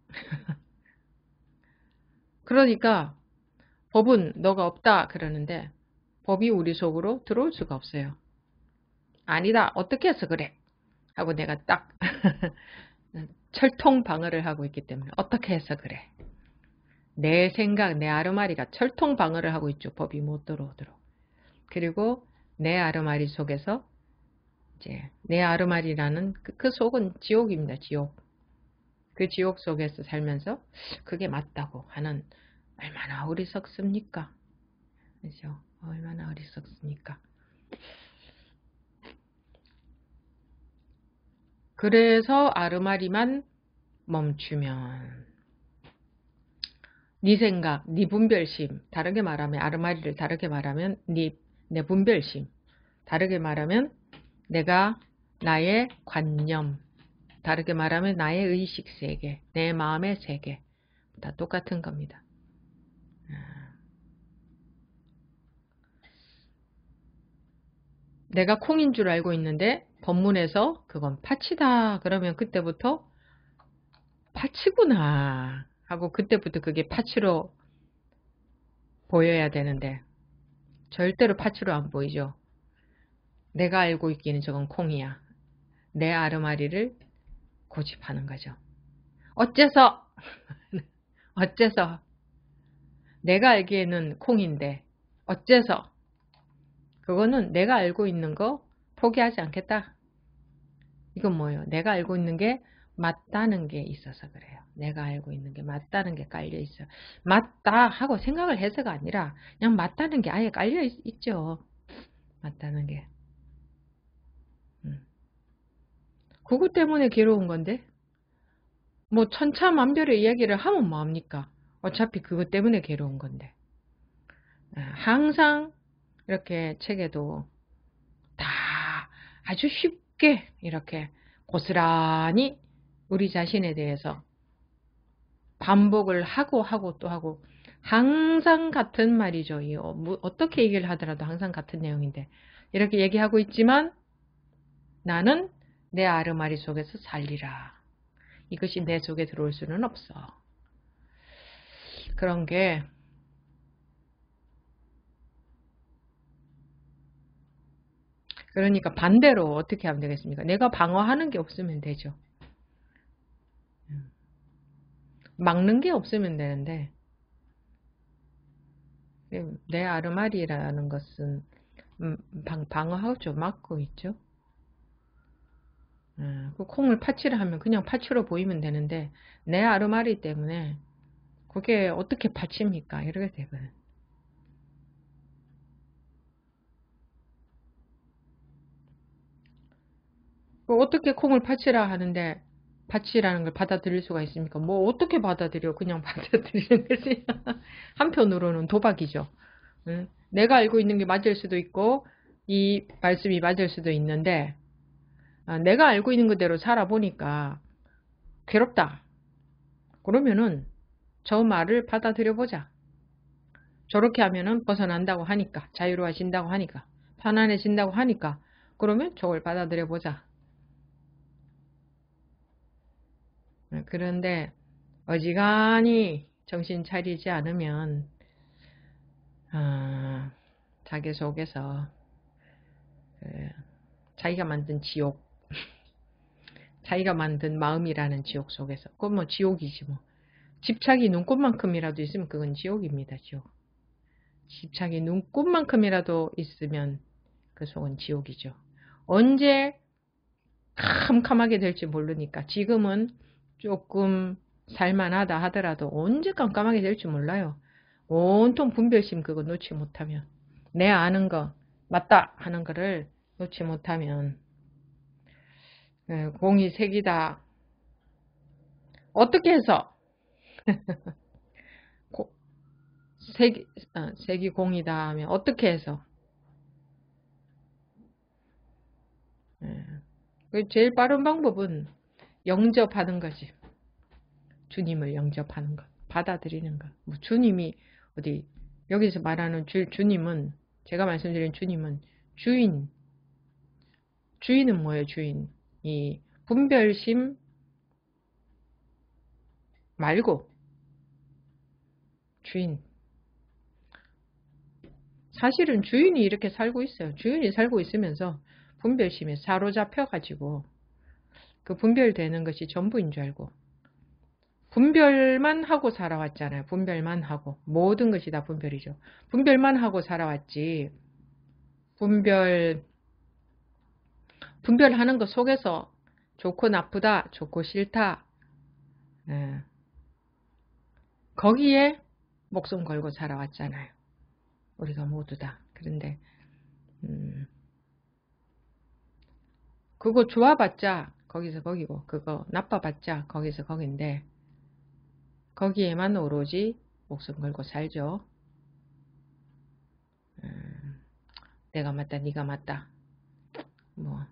그러니까 법은 너가 없다 그러는데 법이 우리 속으로 들어올 수가 없어요. 아니다. 어떻게 해서 그래? 하고 내가 딱 철통 방어를 하고 있기 때문에 어떻게 해서 그래? 내 생각, 내 아르마리가 철통 방어를 하고 있죠. 법이 못 들어오도록. 그리고 내 아르마리 속에서 이제 내 아르마리라는 그, 그 속은 지옥입니다. 지옥. 그 지옥 속에서 살면서 그게 맞다고 하는 얼마나 어리석습니까? 그죠? 얼마나 어리석습니까? 그래서 아르마리만 멈추면 네 생각, 네 분별심, 다르게 말하면 아르마리를 다르게 말하면 네, 내 분별심, 다르게 말하면 내가 나의 관념, 다르게 말하면 나의 의식 세계, 내 마음의 세계 다 똑같은 겁니다. 내가 콩인 줄 알고 있는데 법문에서 그건 파치다 그러면 그때부터 파치구나 하고 그때부터 그게 파치로 보여야 되는데 절대로 파치로 안 보이죠. 내가 알고 있기는 저건 콩이야. 내 아르마리를 고집하는 거죠. 어째서 어째서 내가 알기에는 콩인데 어째서 그거는 내가 알고 있는 거 포기하지 않겠다. 이건 뭐예요? 내가 알고 있는 게 맞다는 게 있어서 그래요. 내가 알고 있는 게 맞다는 게 깔려 있어 맞다 하고 생각을 해서가 아니라 그냥 맞다는 게 아예 깔려 있, 죠 맞다는 게. 그것 음. 때문에 괴로운 건데 뭐 천차만별의 이야기를 하면 뭐합니까? 어차피 그것 때문에 괴로운 건데. 예, 항상 이렇게 책에도 다 아주 쉽게 이렇게 고스란히 우리 자신에 대해서 반복을 하고 하고 또 하고 항상 같은 말이죠. 어, 뭐 어떻게 얘기를 하더라도 항상 같은 내용인데 이렇게 얘기하고 있지만 나는 내 아르마리 속에서 살리라. 이것이 내 속에 들어올 수는 없어. 그런 게 그러니까 반대로 어떻게 하면 되겠습니까? 내가 방어하는 게 없으면 되죠. 음. 막는 게 없으면 되는데 음, 내 아르마리라는 것은 음, 방, 방어하죠. 막고 있죠. 그 콩을 파츠를 하면 그냥 파츠로 보이면 되는데 내 아르마리 때문에 그게 어떻게 받칩니까? 이렇게 되면. 그 어떻게 콩을 파치라 하는데 파치라는 걸 받아들일 수가 있습니까? 뭐 어떻게 받아들여? 그냥 받아들이는 거지. 한편으로는 도박이죠. 응? 내가 알고 있는 게 맞을 수도 있고 이 말씀이 맞을 수도 있는데 아, 내가 알고 있는 그대로 살아보니까 괴롭다. 그러면은 저 말을 받아들여 보자. 저렇게 하면은 벗어난다고 하니까, 자유로워진다고 하니까, 편안해진다고 하니까, 그러면 저걸 받아들여 보자. 그런데 어지간히 정신 차리지 않으면 아, 자기 속에서 그, 자기가 만든 지옥, 자기가 만든 마음이라는 지옥 속에서 그뭐 건 지옥이지 뭐 집착이 눈꽃만큼이라도 있으면 그건 지옥입니다. 지옥. 집착이 눈꽃만큼이라도 있으면 그 속은 지옥이죠. 언제 캄캄하게 될지 모르니까 지금은 조금 살만하다 하더라도 언제 깜깜하게 될지 몰라요. 온통 분별심 그거 놓지 못하면 내 아는 거 맞다 하는 거를 놓지 못하면 네, 공이 색이다 어떻게 해서 고, 색이, 어, 색이 공이다 하면 어떻게 해서? 네. 제일 빠른 방법은 영접하는 거지. 주님을 영접하는 것, 받아들이는 것. 뭐 주님이 어디 여기서 말하는 주, 주님은 제가 말씀드린 주님은 주인. 주인은 뭐예요? 주인. 이 분별심 말고 주인. 사실은 주인이 이렇게 살고 있어요. 주인이 살고 있으면서 분별심에 사로잡혀가지고 그 분별되는 것이 전부인 줄 알고 분별만 하고 살아왔잖아요. 분별만 하고 모든 것이 다 분별이죠. 분별만 하고 살아왔지 분별 분별하는 것 속에서 좋고 나쁘다, 좋고 싫다 예. 거기에 목숨 걸고 살아왔잖아요. 우리가 모두 다. 그런데 음, 그거 좋아봤자 거기서 거기고 그거 나빠봤자 거기서 거긴데 거기에만 오로지 목숨 걸고 살죠. 음, 내가 맞다 네가 맞다 뭐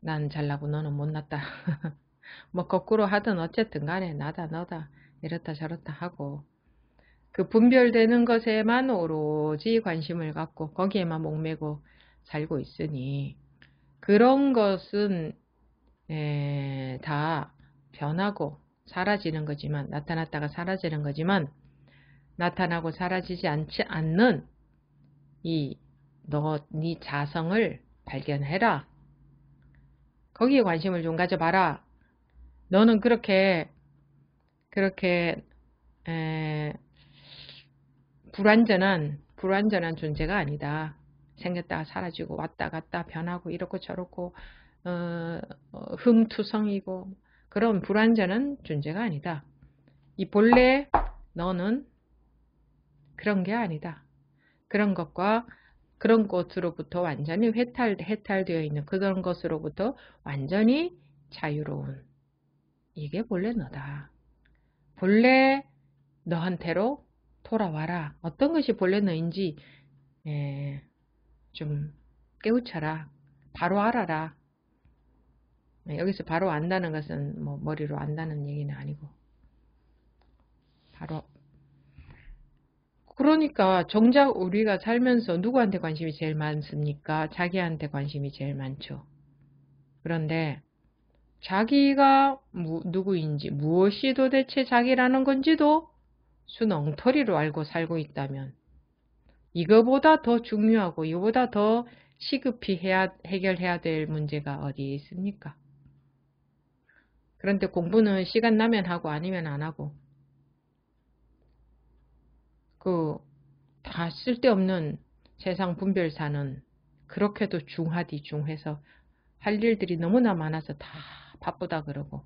난 잘나고 너는 못났다 뭐 거꾸로 하든 어쨌든 간에 나다 너다 이렇다 저렇다 하고 그 분별되는 것에만 오로지 관심을 갖고 거기에만 목매고 살고 있으니 그런 것은 에, 다 변하고 사라지는 거지만 나타났다가 사라지는 거지만 나타나고 사라지지 않지 않는 이 너네 자성을 발견해라. 거기에 관심을 좀 가져봐라. 너는 그렇게 그렇게 에, 불완전한 불완전한 존재가 아니다. 생겼다가 사라지고 왔다 갔다 변하고 이렇고 저렇고 어, 어, 흠투성이고 그런 불완전한 존재가 아니다. 이 본래 너는 그런 게 아니다. 그런 것과 그런 것으로부터 완전히 해탈, 해탈되어 있는 그런 것으로부터 완전히 자유로운 이게 본래 너다. 본래 너한테로 돌아와라. 어떤 것이 본래 너인지 에, 예, 좀 깨우쳐라. 바로 알아라. 예, 여기서 바로 안다는 것은 뭐 머리로 안다는 얘기는 아니고 바로 그러니까 정작 우리가 살면서 누구한테 관심이 제일 많습니까? 자기한테 관심이 제일 많죠. 그런데 자기가 누구인지 무엇이 도대체 자기라는 건지도 순엉터리로 알고 살고 있다면 이거보다 더 중요하고 이보다 거더 시급히 해야, 해결해야 될 문제가 어디에 있습니까? 그런데 공부는 시간 나면 하고 아니면 안 하고 그 다 쓸데없는 세상 분별사는 그렇게도 중하디 중해서 할 일들이 너무나 많아서 다 바쁘다 그러고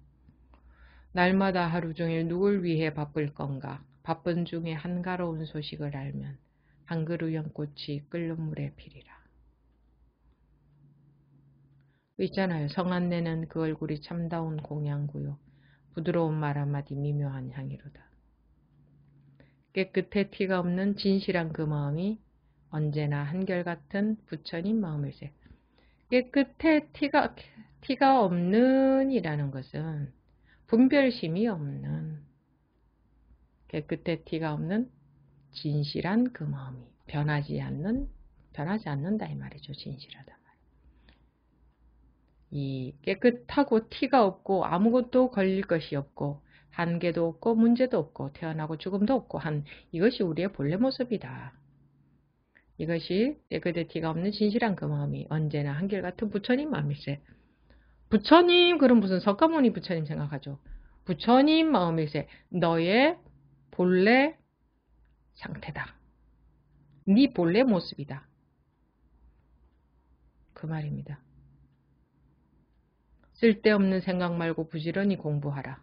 날마다 하루 종일 누굴 위해 바쁠 건가 바쁜 중에 한가로운 소식을 알면 한 그루 연꽃이 끓는 물에 피리라. 있잖아요. 성안내는 그 얼굴이 참다운 공양구요. 부드러운 말 한마디 미묘한 향이로다. 깨끗해 티가 없는 진실한 그 마음이 언제나 한결같은 부처님 마음일세. 깨끗해 티가, 티가 없는 이라는 것은 분별심이 없는 깨끗해 티가 없는 진실한 그 마음이 변하지 않는 변하지 않는다 이 말이죠. 진실하다 말. 이 깨끗하고 티가 없고 아무것도 걸릴 것이 없고 한계도 없고 문제도 없고 태어나고 죽음도 없고 한 이것이 우리의 본래 모습이다. 이것이 깨끗해 티가 없는 진실한 그 마음이 언제나 한결같은 부처님 마음일세. 부처님 그럼 무슨 석가모니 부처님 생각하죠. 부처님 마음일세. 너의 본래 상태다. 네 본래 모습이다. 그 말입니다. 쓸데없는 생각 말고 부지런히 공부하라.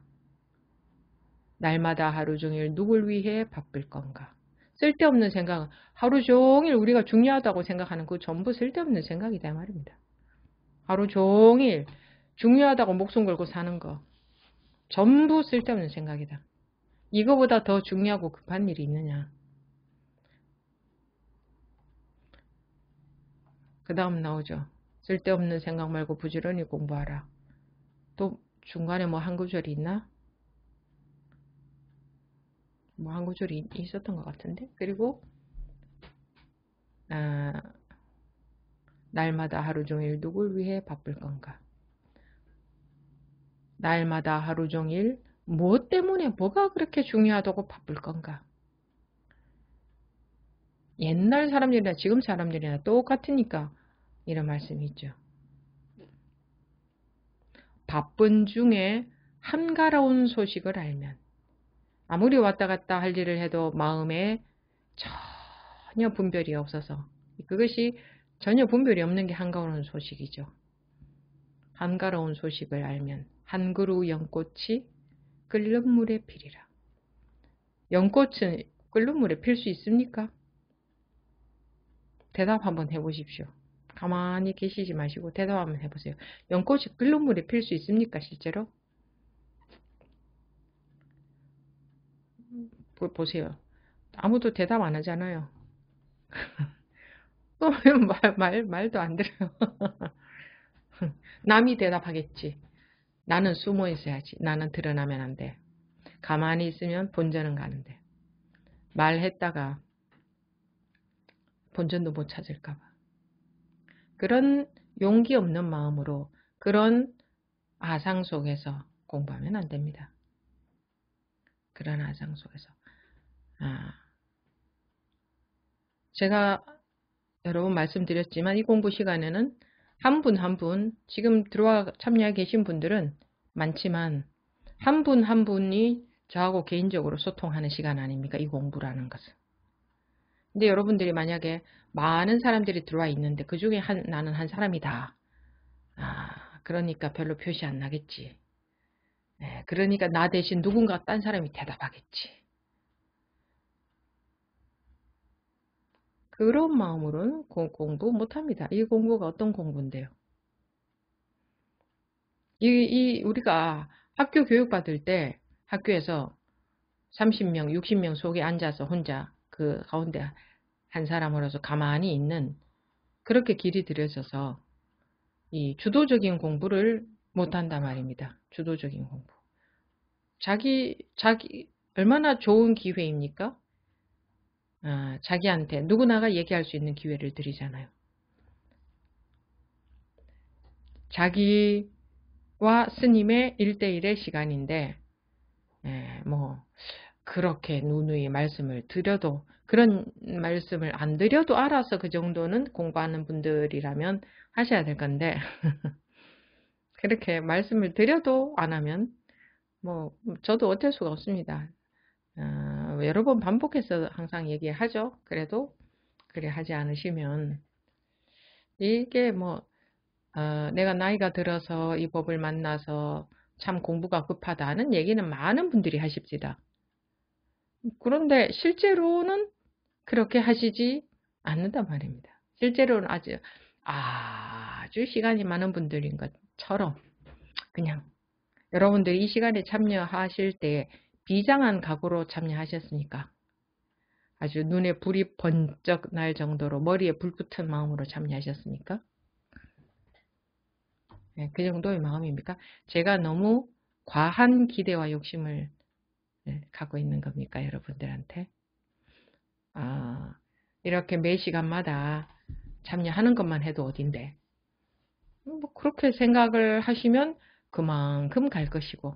날마다 하루 종일 누굴 위해 바쁠 건가? 쓸데없는 생각, 은 하루 종일 우리가 중요하다고 생각하는 그 전부 쓸데없는 생각이다 말입니다. 하루 종일 중요하다고 목숨 걸고 사는 거 전부 쓸데없는 생각이다. 이거보다 더 중요하고 급한 일이 있느냐. 그 다음 나오죠. 쓸데없는 생각 말고 부지런히 공부하라. 또 중간에 뭐 한 구절이 있나? 뭐 한 구절이 있었던 것 같은데? 그리고 아, 날마다 하루 종일 누굴 위해 바쁠 건가? 날마다 하루 종일 뭐 때문에 뭐가 그렇게 중요하다고 바쁠 건가? 옛날 사람들이나 지금 사람들이나 똑같으니까 이런 말씀이 있죠. 바쁜 중에 한가로운 소식을 알면 아무리 왔다 갔다 할 일을 해도 마음에 전혀 분별이 없어서 그것이 전혀 분별이 없는 게 한가로운 소식이죠. 한가로운 소식을 알면 한 그루 연꽃이 끓는 물에 피리라. 연꽃은 끓는 물에 필 수 있습니까? 대답 한번 해보십시오. 가만히 계시지 마시고 대답 한번 해보세요. 연꽃이 끓는 물에 필 수 있습니까? 실제로? 보세요. 아무도 대답 안 하잖아요. 어, 말, 말, 말도 안 들어요. 남이 대답하겠지. 나는 숨어 있어야지. 나는 드러나면 안 돼. 가만히 있으면 본전은 가는데. 말했다가 본전도 못 찾을까봐. 그런 용기 없는 마음으로 그런 아상 속에서 공부하면 안 됩니다. 그런 아상 속에서. 아, 제가 여러분 말씀드렸지만 이 공부 시간에는 한분한분 지금 들어와 참여해 계신 분들은 많지만 한 분 한 분이 저하고 개인적으로 소통하는 시간 아닙니까? 이 공부라는 것은. 근데 여러분들이 만약에 많은 사람들이 들어와 있는데 그 중에 한, 나는 한 사람이다. 아, 그러니까 별로 표시 안 나겠지. 네, 그러니까 나 대신 누군가 딴 사람이 대답하겠지. 그런 마음으로는 공부 못합니다. 이 공부가 어떤 공부인데요? 이, 이 우리가 학교 교육받을 때 학교에서 30명, 60명 속에 앉아서 혼자 그 가운데 한 사람으로서 가만히 있는 그렇게 길이 들여져서 이 주도적인 공부를 못한다 말입니다. 주도적인 공부. 자기, 자기, 얼마나 좋은 기회입니까? 아, 자기한테 누구나가 얘기할 수 있는 기회를 드리잖아요. 자기와 스님의 일대일의 시간인데 예, 뭐 그렇게 누누이 말씀을 드려도 그런 말씀을 안 드려도 알아서 그 정도는 공부하는 분들이라면 하셔야 될 건데 그렇게 말씀을 드려도 안 하면 뭐 저도 어쩔 수가 없습니다. 어, 뭐 여러 번 반복해서 항상 얘기하죠. 그래도 그래 하지 않으시면 이게 뭐 어, 내가 나이가 들어서 이 법을 만나서 참 공부가 급하다는 얘기는 많은 분들이 하십니다 그런데 실제로는 그렇게 하시지 않는단 말입니다. 실제로는 아주 아주 시간이 많은 분들인 것처럼 그냥 여러분들이 이 시간에 참여하실 때 비장한 각오로 참여하셨으니까 아주 눈에 불이 번쩍 날 정도로 머리에 불 붙은 마음으로 참여하셨습니까? 네, 그 정도의 마음입니까? 제가 너무 과한 기대와 욕심을 네, 갖고 있는 겁니까? 여러분들한테? 아, 이렇게 매 시간마다 참여하는 것만 해도 어딘데 뭐 그렇게 생각을 하시면 그만큼 갈 것이고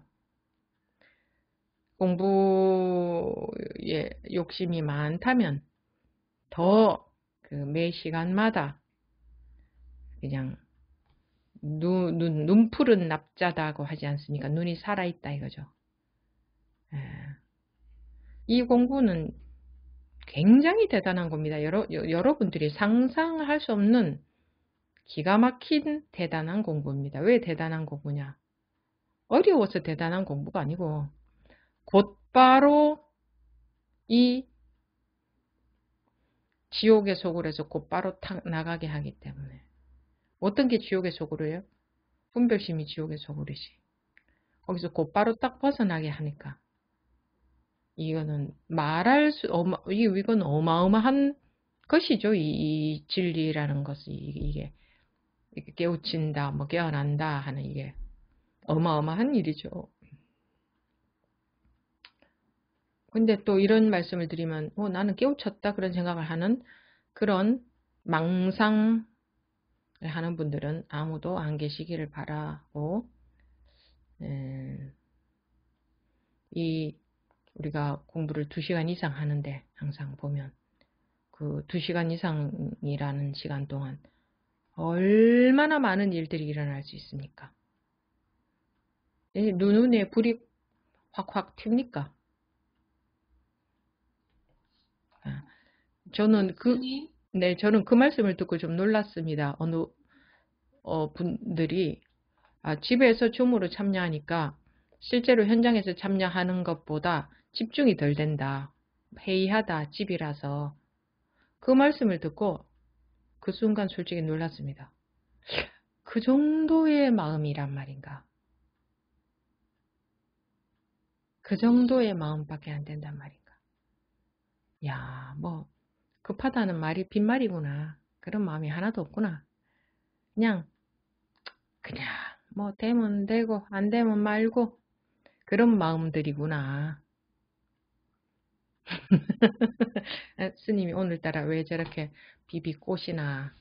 공부에 욕심이 많다면 더그매 시간마다 그냥 눈, 눈, 눈푸른 납자다고 하지 않습니까? 눈이 살아있다 이거죠. 예. 이 공부는 굉장히 대단한 겁니다. 여러, 여러분들이 상상할 수 없는 기가 막힌 대단한 공부입니다. 왜 대단한 공부냐? 어려워서 대단한 공부가 아니고 곧바로 이 지옥의 속으로서 해 곧바로 탁 나가게 하기 때문에 어떤 게 지옥의 속으로예요? 분별심이 지옥의 속으로지 거기서 곧바로 딱 벗어나게 하니까 이거는 말할 수 어마, 이건 어마어마한 것이죠. 이, 이 진리라는 것이 이게 깨우친다, 뭐 깨어난다 하는 이게 어마어마한 일이죠. 근데 또 이런 말씀을 드리면 어, 나는 깨우쳤다 그런 생각을 하는 그런 망상을 하는 분들은 아무도 안 계시기를 바라고 이 우리가 공부를 2시간 이상 하는데 항상 보면 그 2시간 이상이라는 시간 동안 얼마나 많은 일들이 일어날 수 있습니까? 눈, 눈에 불이 확확 튑니까? 저는 그, 네. 네, 저는 그 말씀을 듣고 좀 놀랐습니다. 어느 어, 분들이 아, 집에서 줌으로 참여하니까 실제로 현장에서 참여하는 것보다 집중이 덜 된다. 회의하다 집이라서 그 말씀을 듣고 그 순간 솔직히 놀랐습니다. 그 정도의 마음이란 말인가? 그 정도의 마음밖에 안 된단 말인가? 야, 뭐 급하다는 말이 빈말이구나. 그런 마음이 하나도 없구나. 그냥, 그냥, 뭐, 되면 되고, 안 되면 말고, 그런 마음들이구나. 스님이 오늘따라 왜 저렇게 비비꽃이나,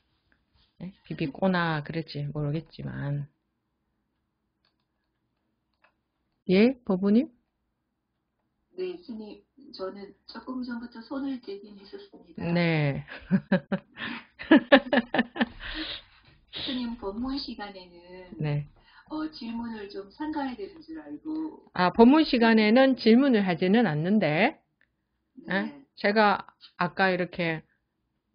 네? 비비꼬나, 그랬지 모르겠지만. 예, 법부님 네, 스님. 저는 조금 전부터 손을 들긴 했었습니다. 네. 스님 법문 시간에는 네. 어, 질문을 좀상가야 되는 줄 알고 아 법문 시간에는 질문을 하지는 않는데 예? 네. 제가 아까 이렇게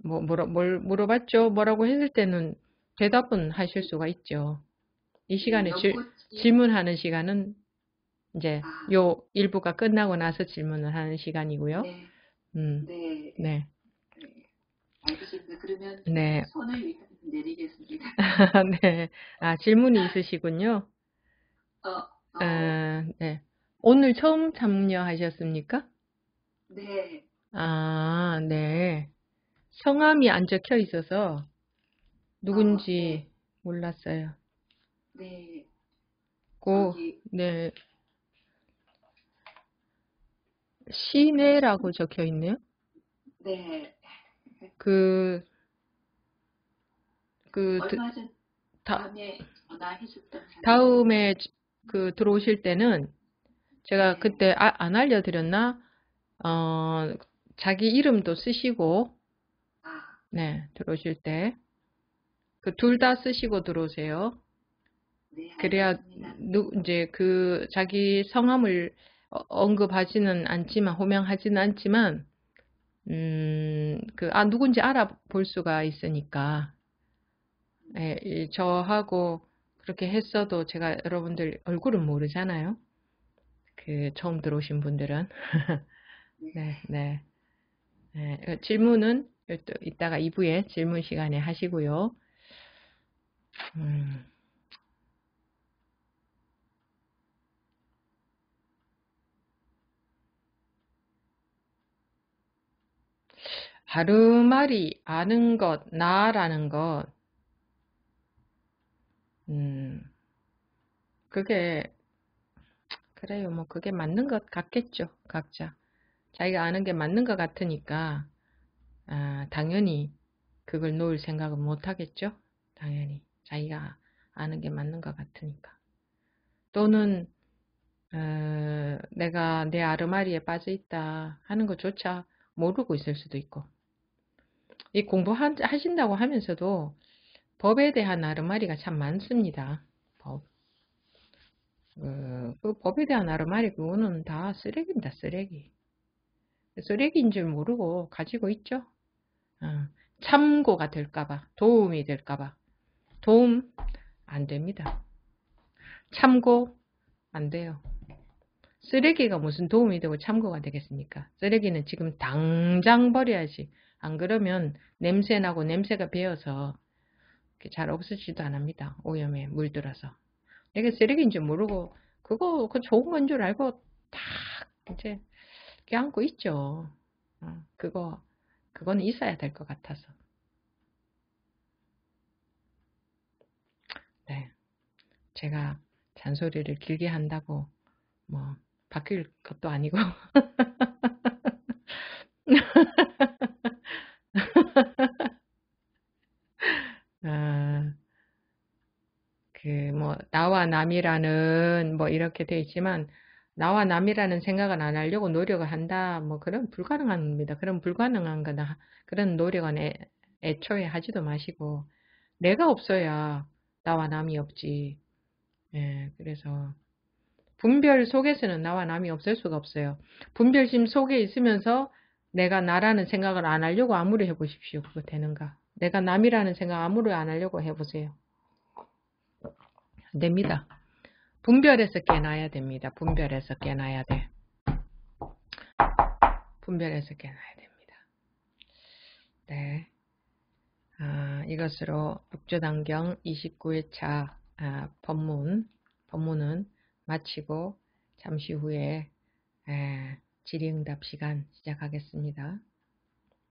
뭐 물어, 뭘 물어봤죠 뭐라고 했을 때는 대답은 하실 수가 있죠 이 시간에 네, 음, 지, 어, 예. 질문하는 시간은 이제 아. 요 일부가 끝나고 나서 질문을 하는 시간이고요. 네. 음. 네. 네. 알겠습니다. 그러면 네. 손을 내리겠습니다. 네. 아, 질문이 있으시군요. 어, 어. 아, 네. 오늘 처음 참여하셨습니까? 네. 아, 네. 성함이 안 적혀 있어서 누군지 어, 네. 몰랐어요. 네. 고, 여기... 네. 시내라고 적혀 있네요. 네. 그, 그, 다, 음에 다음에 그 들어오실 때는 제가 네. 그때 아, 안 알려드렸나? 어, 자기 이름도 쓰시고, 아. 네, 들어오실 때. 그 둘 다 쓰시고 들어오세요. 네, 그래야, 누, 이제 그 자기 성함을 어, 언급하지는 않지만 호명하지는 않지만 음, 그, 아, 누군지 알아볼 수가 있으니까. 예, 저하고 그렇게 했어도 제가 여러분들 얼굴은 모르잖아요. 그, 처음 들어오신 분들은. 네, 네. 네. 질문은 이따가 2부에 질문 시간에 하시고요. 음. 바름말이 아는 것, 나라는 것, 음, 그게, 그래요. 뭐, 그게 맞는 것 같겠죠. 각자. 자기가 아는 게 맞는 것 같으니까, 아, 당연히 그걸 놓을 생각은 못 하겠죠. 당연히. 자기가 아는 게 맞는 것 같으니까. 또는, 어, 내가 내 아르마리에 빠져 있다 하는 것조차 모르고 있을 수도 있고. 이 공부하신다고 하면서도 법에 대한 아르마리가 참 많습니다. 법. 어, 그 법에 대한 아르마리 그거는 다 쓰레기입니다. 쓰레기. 쓰레기인 줄 모르고 가지고 있죠. 어, 참고가 될까봐 도움이 될까봐 도움 안 됩니다. 참고 안 돼요. 쓰레기가 무슨 도움이 되고 참고가 되겠습니까? 쓰레기는 지금 당장 버려야지 안 그러면 냄새나고 냄새가 배어서 잘 없어지지도 않습니다. 오염에 물들어서. 내가 쓰레기인 줄 모르고 그거 그 좋은 건 줄 알고 딱 이제 껴안고 있죠. 어, 그거 그거는 있어야 될 것 같아서. 네, 제가 잔소리를 길게 한다고 뭐 바뀔 것도 아니고. 아, 그뭐 나와 남이라는 뭐 이렇게 돼 있지만 나와 남이라는 생각은안 하려고 노력을 한다. 뭐 그런 불가능합니다. 그런 불가능한 거나 그런 노력은 애, 애초에 하지도 마시고 내가 없어야 나와 남이 없지. 예, 그래서 분별 속에서는 나와 남이 없을 수가 없어요. 분별심 속에 있으면서 내가 나라는 생각을 안 하려고 아무리 해보십시오. 그거 되는가? 내가 남이라는 생각 아무로 안 하려고 해보세요. 됩니다. 분별해서 깨놔야 됩니다. 분별해서 깨놔야 돼. 분별해서 깨놔야 됩니다. 네. 아, 이것으로 육조단경 29회차 아, 법문, 법문은 마치고 잠시 후에 에, 질의응답 시간 시작하겠습니다.